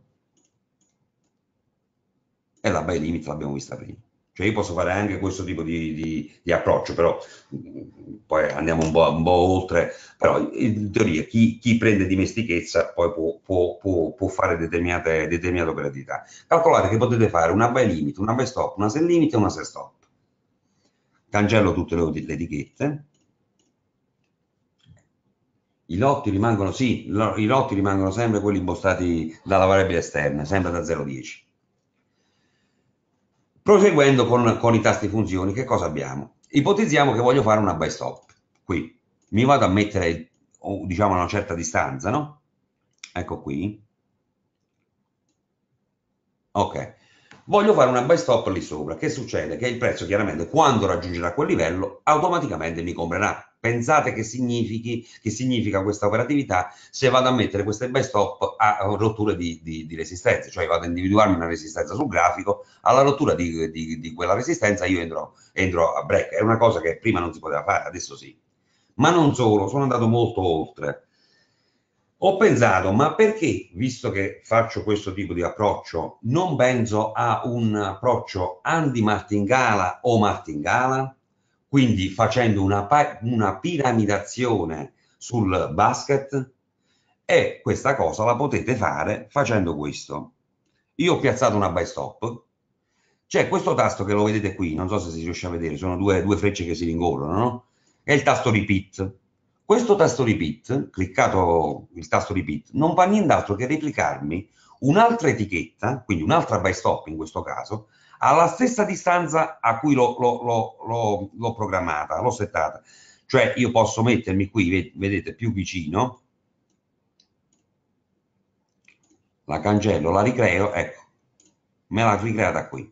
e la buy limit l'abbiamo vista prima. Cioè io posso fare anche questo tipo di, di, di approccio, però poi andiamo un po', un po', oltre, però in teoria chi, chi prende dimestichezza poi può, può, può, può fare determinate, determinate, operatività. Calcolate che potete fare una by limit, una by stop, una sell limit e una sell stop. Cancello tutte le, le etichette, i lotti rimangono sì, i lotti rimangono sempre quelli impostati dalla variabile esterna, sempre da 0,10. Proseguendo con, con i tasti funzioni, che cosa abbiamo? Ipotizziamo che voglio fare una by stop, qui. Mi vado a mettere, diciamo, a una certa distanza, no? Ecco qui. Ok. Voglio fare una buy stop lì sopra. Che succede? Che il prezzo chiaramente quando raggiungerà quel livello automaticamente mi comprerà. Pensate che, significhi, che significa questa operatività se vado a mettere queste buy stop a rotture di, di, di resistenza, cioè vado a individuarmi una resistenza sul grafico, alla rottura di, di quella resistenza io entro, entro a break. È una cosa che prima non si poteva fare, adesso sì. Ma non solo, sono andato molto oltre ho pensato, ma perché, visto che faccio questo tipo di approccio, non penso a un approccio anti-martingala o martingala? Quindi facendo una, una piramidazione sul basket? E questa cosa la potete fare facendo questo. Io ho piazzato una buy stop. C'è questo tasto che lo vedete qui, non so se si riesce a vedere, sono due, due frecce che si rincorrono, no? È il tasto repeat questo tasto repeat, cliccato il tasto repeat, non fa nient'altro che replicarmi un'altra etichetta, quindi un'altra by stop in questo caso, alla stessa distanza a cui l'ho programmata, l'ho settata. Cioè io posso mettermi qui, vedete, più vicino, la cancello, la ricreo, ecco, me l'ha ricreata qui.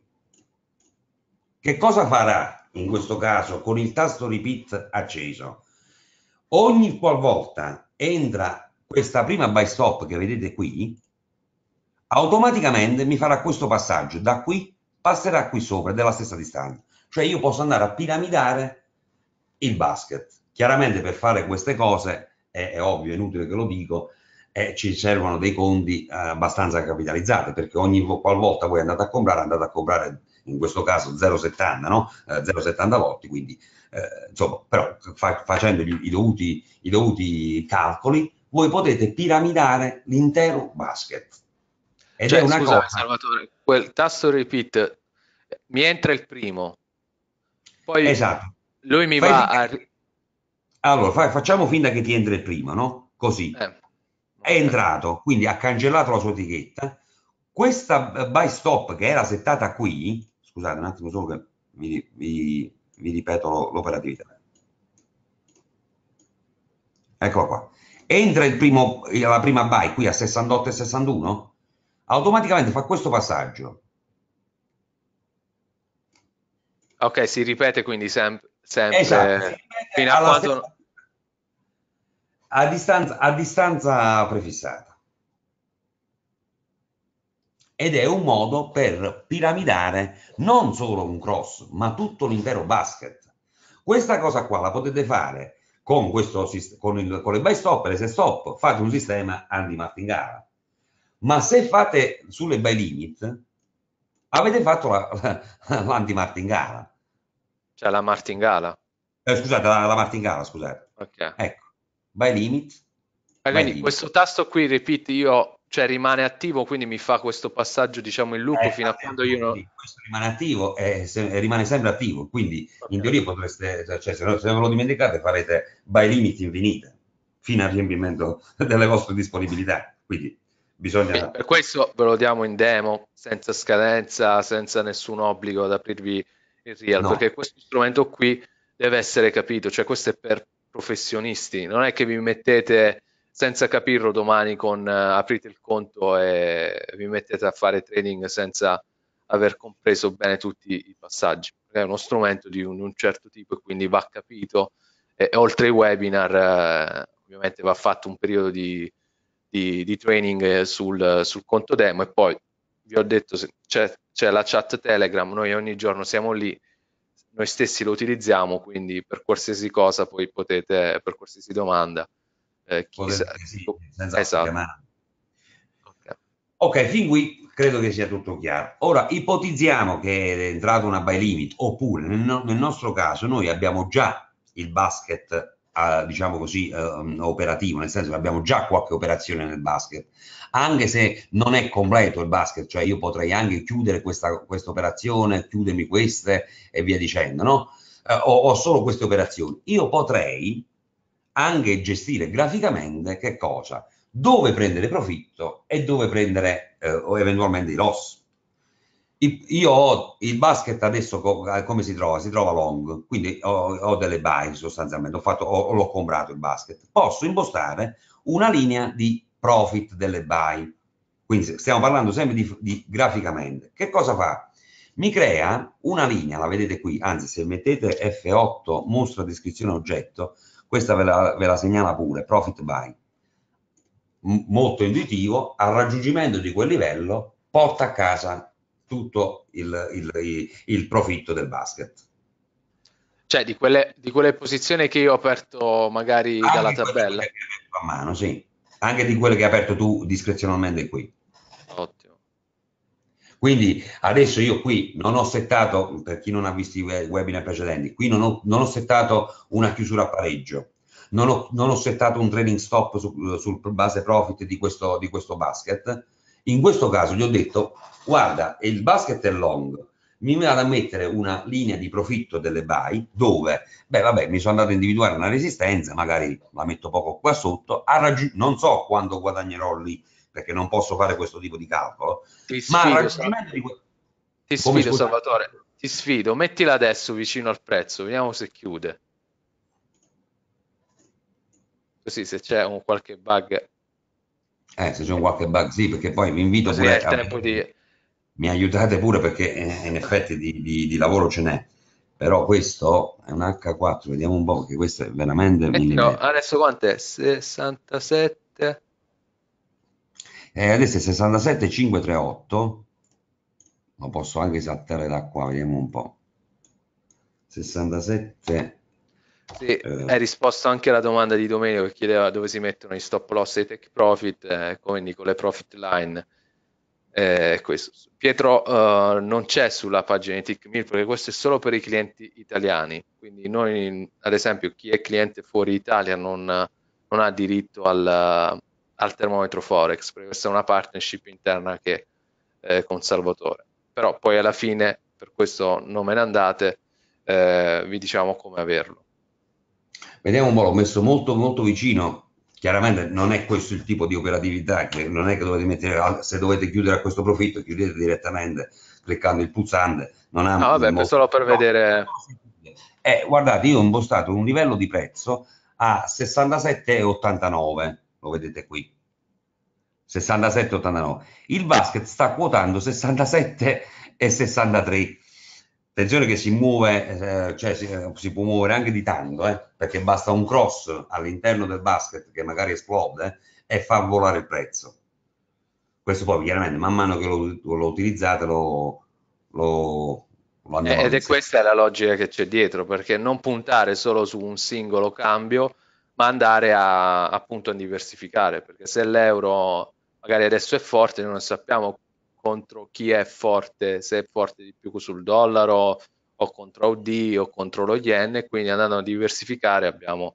Che cosa farà in questo caso con il tasto repeat acceso? Ogni qualvolta entra questa prima buy stop che vedete qui, automaticamente mi farà questo passaggio. Da qui passerà qui sopra della stessa distanza. Cioè io posso andare a piramidare il basket. Chiaramente per fare queste cose, è, è ovvio, è inutile che lo dico, eh, ci servono dei conti eh, abbastanza capitalizzati perché ogni qualvolta voi andate a comprare andate a comprare in questo caso 0,70 no? eh, 0,70 volte quindi eh, insomma, però fa, facendo gli, i, dovuti, i dovuti calcoli, voi potete piramidare l'intero basket. Ed cioè, è una scusami, cosa... Salvatore, quel tasto repeat mi entra il primo, poi esatto. lui mi Fai va finta... a... Allora, fa, facciamo finta che ti entri il primo, no? Così. Eh. È entrato, quindi ha cancellato la sua etichetta. Questa eh, buy stop che era settata qui, scusate un attimo solo che mi, vi vi ripeto l'operatività. Eccola qua. Entra primo, la prima by qui a 68 e 61, automaticamente fa questo passaggio. Ok, si ripete quindi sem sempre esatto, ripete fino a quando... Stessa... A distanza, a distanza prefissata ed è un modo per piramidare non solo un cross, ma tutto l'intero basket. Questa cosa qua la potete fare con, questo, con, il, con le buy stop, le set stop, fate un sistema anti martingala. Ma se fate sulle buy limit, avete fatto la, la, l'anti martingala. Cioè la martingala? Eh, scusate, la, la, martingala, scusate. Okay. Ecco, buy limit. Eh, quindi questo tasto qui, ripeto, io cioè rimane attivo, quindi mi fa questo passaggio, diciamo, in loop eh, fino a eh, quando io non... Questo rimane attivo, e eh, se, eh, rimane sempre attivo, quindi okay. in teoria potreste, cioè, cioè se, se ve lo dimenticate farete by limit infinite, fino al riempimento (laughs) delle vostre disponibilità, quindi bisogna... Quindi per questo ve lo diamo in demo, senza scadenza, senza nessun obbligo ad aprirvi il real, no. perché questo strumento qui deve essere capito, cioè questo è per professionisti, non è che vi mettete senza capirlo domani con uh, aprite il conto e vi mettete a fare trading senza aver compreso bene tutti i passaggi. È uno strumento di un, un certo tipo e quindi va capito e, e oltre ai webinar uh, ovviamente va fatto un periodo di, di, di training eh, sul, sul, conto demo e poi vi ho detto c'è, c'è la chat Telegram, noi ogni giorno siamo lì noi stessi lo utilizziamo, quindi per qualsiasi cosa poi potete, per qualsiasi domanda, eh, chissà, sì, ecco, esatto. ok, fin qui credo che sia tutto chiaro. Ora ipotizziamo che è entrata una by limit, oppure nel, no nel nostro caso noi abbiamo già il basket Uh, diciamo così, uh, operativo, nel senso che abbiamo già qualche operazione nel basket, anche se non è completo il basket, cioè io potrei anche chiudere questa, operazione, chiudermi queste e via dicendo, no? Uh, ho, ho, solo queste operazioni. Io potrei anche gestire graficamente che cosa? Dove prendere profitto e dove prendere eh, eventualmente i loss. Io ho il basket adesso eh, come si trova? Si trova long, quindi ho, ho delle buy sostanzialmente, ho, fatto, ho, l'ho comprato il basket. Posso impostare una linea di profit delle buy, quindi stiamo parlando sempre di, di graficamente. Che cosa fa? Mi crea una linea, la vedete qui, anzi se mettete F8 mostra descrizione oggetto, questa ve la, ve la segnala pure, profit buy. M molto intuitivo, al raggiungimento di quel livello porta a casa tutto il, il, il profitto del basket. Cioè di quelle, di quelle, posizioni che io ho aperto magari Anche dalla tabella. Aperto a mano, sì. Anche di quelle che hai aperto tu discrezionalmente qui. Ottimo. Quindi adesso io qui non ho settato, per chi non ha visto i webinar precedenti, qui non ho, non ho settato una chiusura a pareggio, non ho, non ho settato un trading stop su, sul base profit di questo, di questo basket. In questo caso gli ho detto, guarda, il basket è long, mi vado a mettere una linea di profitto delle buy dove, beh vabbè, mi sono andato a individuare una resistenza, magari la metto poco qua sotto, non so quando guadagnerò lì perché non posso fare questo tipo di calcolo. Ti sfido, Sal- di... ti sfido Salvatore, ti sfido, mettila adesso vicino al prezzo, vediamo se chiude. Così se c'è un qualche bug. Eh, se c'è un qualche bug, sì, perché poi vi invito Così pure... A... Di... Mi aiutate pure perché eh, in effetti di, di, di lavoro ce n'è però questo è un H4 vediamo un po' che questo è veramente Mettilo, eh, adesso quanto è 67 eh, adesso è 67538 lo posso anche saltare da qua vediamo un po' 67 sì, eh, hai risposto anche alla domanda di Domenico che chiedeva dove si mettono i stop loss e take profit eh, come dico le profit line eh, Pietro uh, non c'è sulla pagina di TickMill perché questo è solo per i clienti italiani, quindi noi ad esempio chi è cliente fuori Italia non, non ha diritto al, al termometro Forex, perché questa è una partnership interna che eh, con Salvatore. Però poi alla fine, per questo non me ne andate, eh, vi diciamo come averlo. Vediamo un po', l'ho messo molto molto vicino. Chiaramente non è questo il tipo di operatività, che non è che dovete mettere, se dovete chiudere a questo profitto, chiudete direttamente cliccando il pulsante. Non ha no, vabbè, molto... solo per vedere... Eh, guardate, io ho impostato un livello di prezzo a 67,89, lo vedete qui. 67-89. Il basket sta quotando 67 e 63. Attenzione che si muove, eh, cioè si, eh, si, può muovere anche di tanto, eh, perché basta un cross all'interno del basket che magari esplode eh, e fa volare il prezzo. Questo poi chiaramente man mano che lo, lo utilizzate lo, lo, lo eh, Ed è insieme. questa la logica che c'è dietro, perché non puntare solo su un singolo cambio, ma andare a, appunto a diversificare, perché se l'euro magari adesso è forte, noi non sappiamo contro chi è forte, se è forte di più sul dollaro o contro AUD o contro lo yen, quindi andando a diversificare abbiamo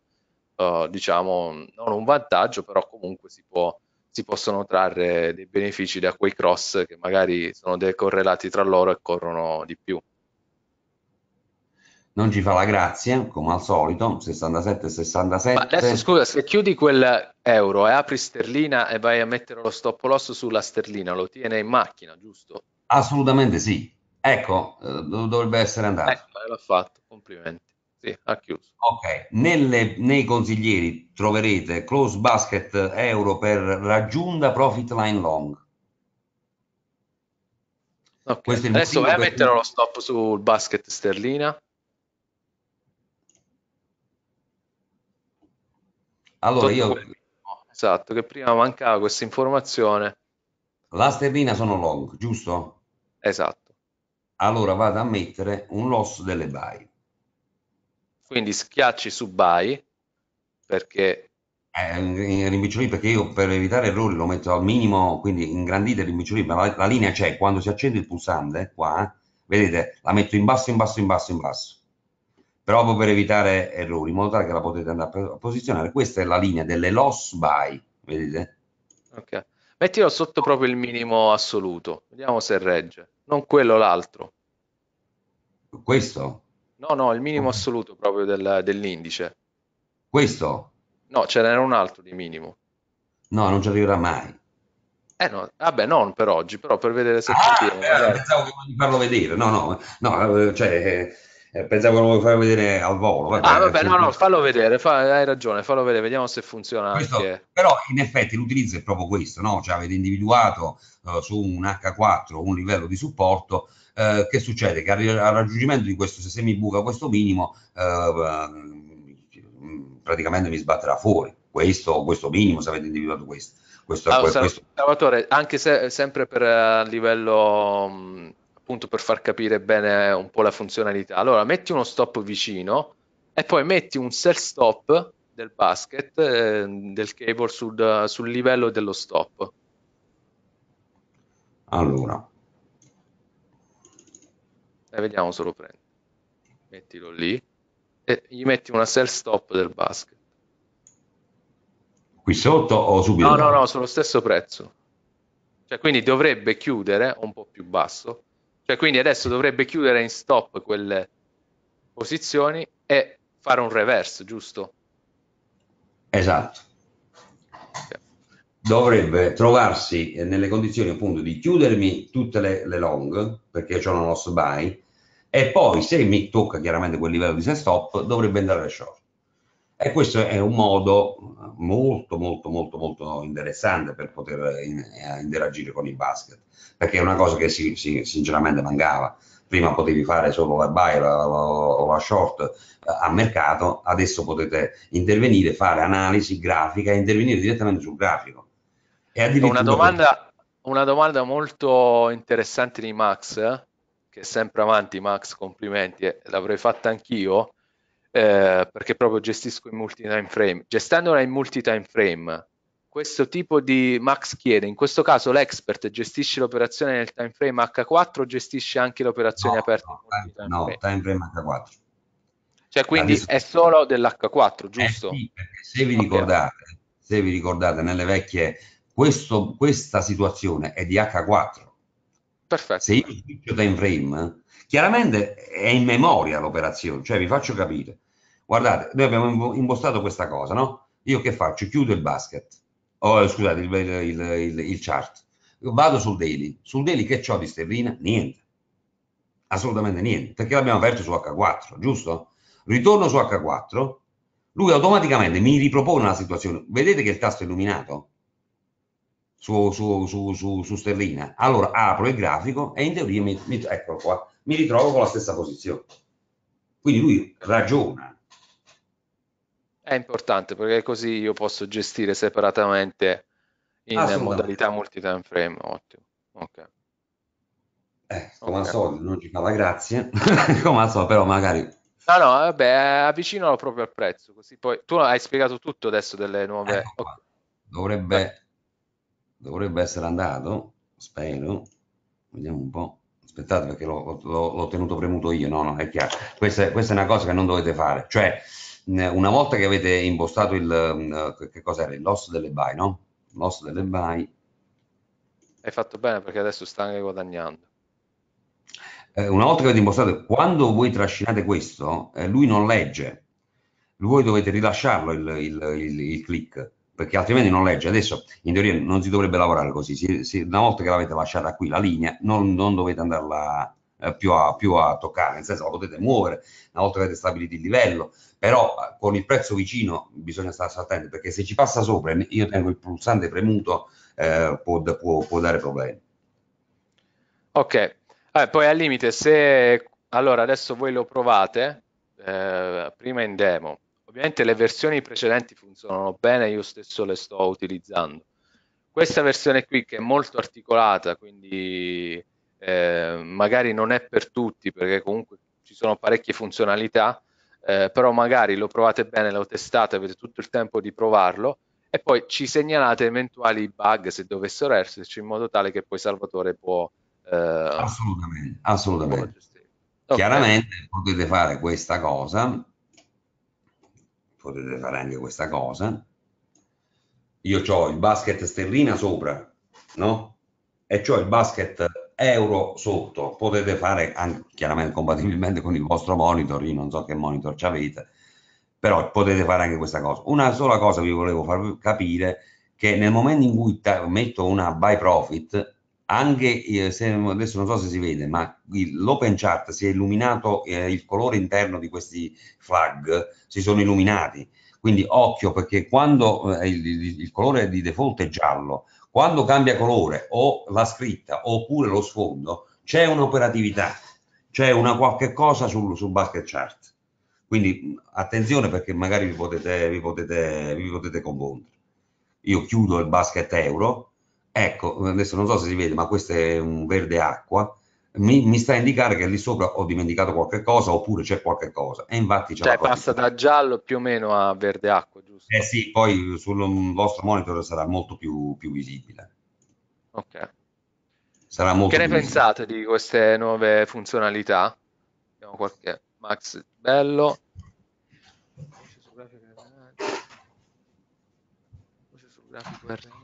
uh, diciamo non un vantaggio, però comunque si, può, si possono trarre dei benefici da quei cross che magari sono decorrelati tra loro e corrono di più non ci fa la grazia, come al solito, 67 67. adesso scusa, se chiudi quell'euro e eh, apri sterlina e vai a mettere lo stop loss sulla sterlina, lo tiene in macchina, giusto? Assolutamente sì. Ecco, eh, dovrebbe essere andato. Ecco, eh, l'ha fatto, complimenti. Sì, ha chiuso. Ok, Nelle, nei consiglieri troverete close basket euro per raggiunta profit line long. Okay. Adesso vai a mettere lo stop sul basket sterlina. Allora io... Esatto, che prima mancava questa informazione. La sterlina sono long, giusto? Esatto. Allora vado a mettere un loss delle buy. Quindi schiacci su buy perché... Eh, rimpicciolì perché io per evitare errori lo metto al minimo, quindi ingrandite il ma la, la linea c'è, quando si accende il pulsante, qua, vedete, la metto in basso, in basso, in basso, in basso proprio per evitare errori, in modo tale che la potete andare a posizionare. Questa è la linea delle loss by, vedete? Ok, mettilo sotto proprio il minimo assoluto, vediamo se regge, non quello, l'altro. Questo? No, no, il minimo assoluto proprio del, dell'indice. Questo? No, ce n'era un altro di minimo. No, non ci arriverà mai. Eh no, vabbè, non per oggi, però per vedere se ah, ci eh, arriva. Pensavo di farlo vedere, no, no, no, eh, cioè eh, eh, pensavo che lo volevo fare vedere al volo. Vabbè, ah, vabbè, no, no, fallo vedere, fa, hai ragione, fallo vedere, vediamo se funziona. Questo, anche. Però in effetti l'utilizzo è proprio questo, no? Cioè avete individuato uh, su un H4 un livello di supporto, uh, che succede? Che al, al, raggiungimento di questo, se mi buca questo minimo, uh, praticamente mi sbatterà fuori questo questo minimo, se avete individuato questo. Ah, questo, allora, questo. Salvatore, anche se sempre per livello mm, appunto per far capire bene un po' la funzionalità. Allora, metti uno stop vicino e poi metti un sell stop del basket, eh, del cable sul, sul livello dello stop. Allora. E eh, vediamo se lo prende. Mettilo lì e gli metti una sell stop del basket. Qui sotto o subito? No, no, no, sullo stesso prezzo. Cioè, quindi dovrebbe chiudere un po' più basso cioè, quindi adesso dovrebbe chiudere in stop quelle posizioni e fare un reverse, giusto? Esatto. Dovrebbe trovarsi nelle condizioni appunto di chiudermi tutte le, le long perché ho una loss buy e poi se mi tocca chiaramente quel livello di set stop dovrebbe andare short. E questo è un modo molto, molto, molto, molto interessante per poter in, eh, interagire con il basket, perché è una cosa che si, si, sinceramente mancava. Prima potevi fare solo la buy o la, la, la, short eh, a mercato, adesso potete intervenire, fare analisi grafica e intervenire direttamente sul grafico. Una domanda, una, domanda, molto interessante di Max, eh? che è sempre avanti, Max, complimenti, eh, l'avrei fatta anch'io eh, perché proprio gestisco in multi-time frame. Gestendola in multi-time frame, questo tipo di Max chiede, in questo caso l'expert gestisce l'operazione nel time frame H4 o gestisce anche le operazioni no, aperte? No, time, no, time frame H4. Cioè quindi è solo dell'H4, eh giusto? Eh sì, se vi, okay. ricordate, se vi ricordate nelle vecchie, questo, questa situazione è di H4. Perfetto. Se io switcho time frame, Chiaramente è in memoria l'operazione, cioè vi faccio capire. Guardate, noi abbiamo impostato questa cosa, no? Io che faccio? Chiudo il basket, oh, scusate, il, il, il, il chart. Vado sul daily. Sul daily che ho di sterlina? Niente. Assolutamente niente, perché l'abbiamo aperto su H4, giusto? Ritorno su H4, lui automaticamente mi ripropone la situazione. Vedete che il tasto è illuminato? Su, su, su, su, sterlina. Allora apro il grafico e in teoria mi, mi eccolo qua mi ritrovo con la stessa posizione. Quindi lui ragiona. È importante perché così io posso gestire separatamente in modalità multi-time frame. Ottimo. Okay. Eh, come okay. al solito, non ci fa la grazia, (laughs) come al solito, però magari No, no, vabbè, avvicino proprio al prezzo, così poi tu hai spiegato tutto adesso delle nuove... Ecco dovrebbe, dovrebbe, essere andato, spero, vediamo un po' aspettate perché l'ho, tenuto premuto io, no, no, è chiaro, questa, questa, è una cosa che non dovete fare, cioè una volta che avete impostato il, che cos'era, il loss delle buy, no? Loss delle buy. Hai fatto bene perché adesso sta anche guadagnando. Eh, una volta che avete impostato, quando voi trascinate questo, eh, lui non legge, voi dovete rilasciarlo il, il, il, il click perché altrimenti non legge. Adesso in teoria non si dovrebbe lavorare così, si, si, una volta che l'avete lasciata qui la linea non, non dovete andarla eh, più, a, più a, toccare, nel senso la potete muovere una volta che avete stabilito il livello, però eh, con il prezzo vicino bisogna stare attenti perché se ci passa sopra e io tengo il pulsante premuto eh, può, può, può, dare problemi. Ok, eh, poi al limite se allora adesso voi lo provate eh, prima in demo Ovviamente le versioni precedenti funzionano bene, io stesso le sto utilizzando. Questa versione qui che è molto articolata, quindi eh, magari non è per tutti perché comunque ci sono parecchie funzionalità, eh, però magari lo provate bene, lo testate, avete tutto il tempo di provarlo e poi ci segnalate eventuali bug se dovessero esserci in modo tale che poi Salvatore può... Eh, assolutamente, assolutamente. okay. Chiaramente potete fare questa cosa potete fare anche questa cosa io ho il basket sterlina sopra no? e ho il basket euro sotto potete fare anche chiaramente compatibilmente con il vostro monitor io non so che monitor ci avete però potete fare anche questa cosa una sola cosa vi volevo far capire che nel momento in cui metto una buy profit anche eh, adesso non so se si vede, ma l'open chart si è illuminato, eh, il colore interno di questi flag si sono illuminati. Quindi occhio perché quando eh, il, il, colore di default è giallo, quando cambia colore o la scritta oppure lo sfondo, c'è un'operatività, c'è una qualche cosa sul, sul basket chart. Quindi attenzione perché magari vi potete, vi potete, vi potete confondere. Io chiudo il basket euro ecco, adesso non so se si vede, ma questo è un verde acqua, mi, mi, sta a indicare che lì sopra ho dimenticato qualche cosa oppure c'è qualche cosa. E infatti c'è cioè, passa da giallo più o meno a verde acqua, giusto? Eh sì, poi sul vostro monitor sarà molto più, più visibile. Ok. Sarà molto che ne pensate di queste nuove funzionalità? Abbiamo qualche Max Bello. grafico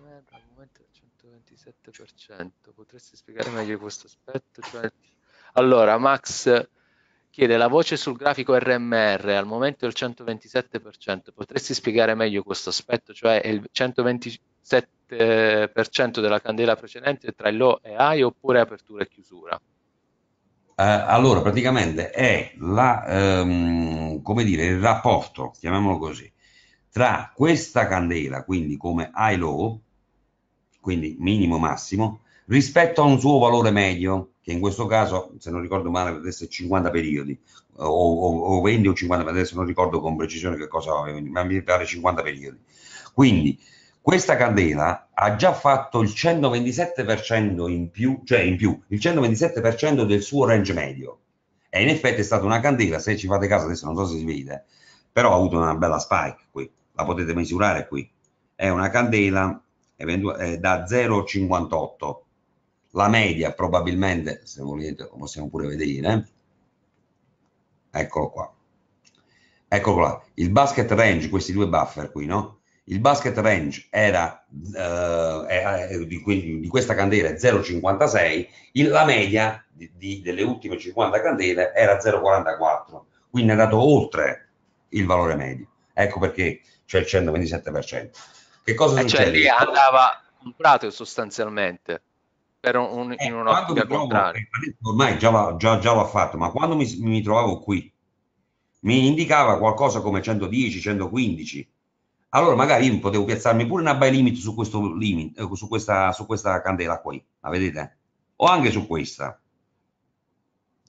27%. Potresti spiegare meglio questo aspetto? Cioè... Allora, Max chiede la voce sul grafico RMR al momento è il 127%. Potresti spiegare meglio questo aspetto? Cioè è il 127% della candela precedente tra il low e high oppure apertura e chiusura? Eh, allora, praticamente è la, ehm, come dire, il rapporto, chiamiamolo così, tra questa candela, quindi come high low, quindi minimo massimo, rispetto a un suo valore medio, che in questo caso, se non ricordo male, potrebbe essere 50 periodi, o, o, o 20 o 50, adesso non ricordo con precisione che cosa ma mi pare 50 periodi. Quindi questa candela ha già fatto il 127% in più, cioè in più, il 127% del suo range medio. E in effetti è stata una candela, se ci fate caso, adesso non so se si vede, però ha avuto una bella spike qui, la potete misurare qui. È una candela eh, da 0,58. La media probabilmente, se volete, lo possiamo pure vedere. Eccolo qua. Eccolo qua. Il basket range, questi due buffer qui, no? Il basket range era, eh, eh di, que- di, questa candela 0,56, la media di- di- delle ultime 50 candele era 0,44, quindi è andato oltre il valore medio. Ecco perché c'è il 127%. Che cosa eh Cioè lì andava comprato sostanzialmente per un, eh, in una contraria. Eh, ormai già, va, già, già l'ho fatto, ma quando mi, mi trovavo qui mi indicava qualcosa come 110, 115 allora magari io potevo piazzarmi pure una buy limit su questo limit eh, su questa su questa candela qui la vedete o anche su questa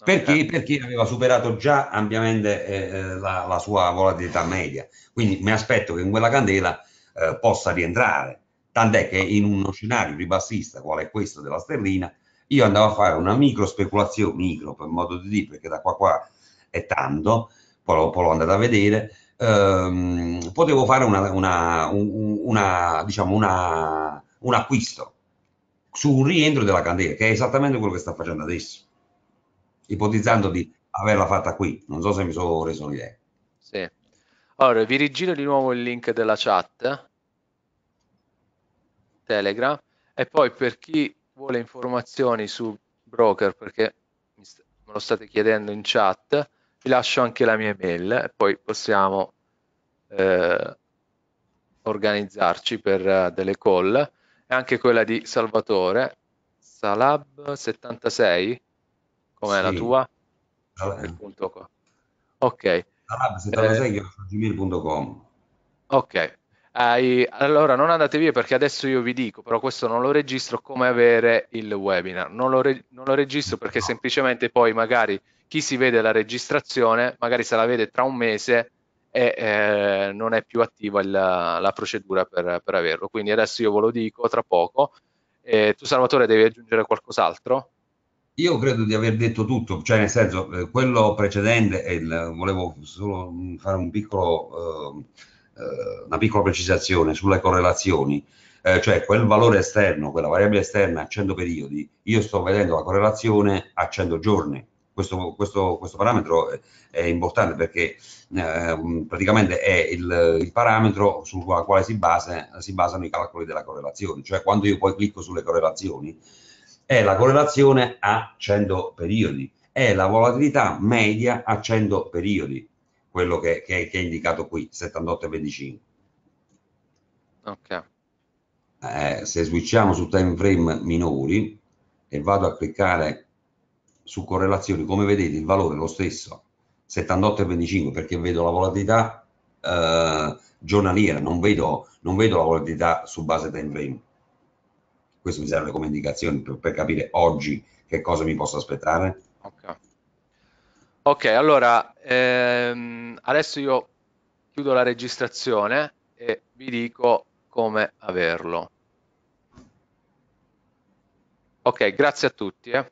perché okay. perché aveva superato già ampiamente eh, eh, la, la, sua volatilità media quindi mi aspetto che in quella candela eh, possa rientrare. Tant'è che in uno scenario ribassista, quale è questo della sterlina, io andavo a fare una micro speculazione, micro per modo di dire, perché da qua qua è tanto, poi l'ho, poi l'ho andata a vedere, ehm, potevo fare una, una, un, una, diciamo una, un acquisto su un rientro della candela, che è esattamente quello che sta facendo adesso, ipotizzando di averla fatta qui. Non so se mi sono reso l'idea. Allora, vi rigiro di nuovo il link della chat Telegram e poi per chi vuole informazioni su broker, perché me lo state chiedendo in chat, vi lascio anche la mia email e poi possiamo eh, organizzarci per uh, delle call e anche quella di Salvatore Salab76 com'è sì. la tua? Allora. Ok, arab76.gmail.com eh. Ok, ai, allora non andate via perché adesso io vi dico, però questo non lo registro come avere il webinar, non lo, re, non lo registro perché no. semplicemente poi magari chi si vede la registrazione magari se la vede tra un mese e eh, non è più attiva la, la procedura per, per, averlo, quindi adesso io ve lo dico tra poco. Eh, tu Salvatore devi aggiungere qualcos'altro? Io credo di aver detto tutto, cioè nel senso, eh, quello precedente, il, volevo solo fare un piccolo, eh, eh, una piccola precisazione sulle correlazioni, eh, cioè quel valore esterno, quella variabile esterna a 100 periodi, io sto vedendo la correlazione a 100 giorni. Questo, questo, questo parametro è, è, importante perché eh, mm, praticamente è il, il parametro sul quale si, base, si basano i calcoli della correlazione, cioè quando io poi clicco sulle correlazioni è la correlazione a 100 periodi, è la volatilità media a 100 periodi, quello che, che, che è indicato qui, 78,25. Ok. Eh, se switchiamo su time frame minori e vado a cliccare su correlazioni, come vedete il valore è lo stesso, 78,25 perché vedo la volatilità eh, giornaliera, non vedo, non vedo la volatilità su base time frame. Questo mi serve come indicazione per, per capire oggi che cosa mi posso aspettare. Ok, okay allora ehm, adesso io chiudo la registrazione e vi dico come averlo. Ok, grazie a tutti. Eh.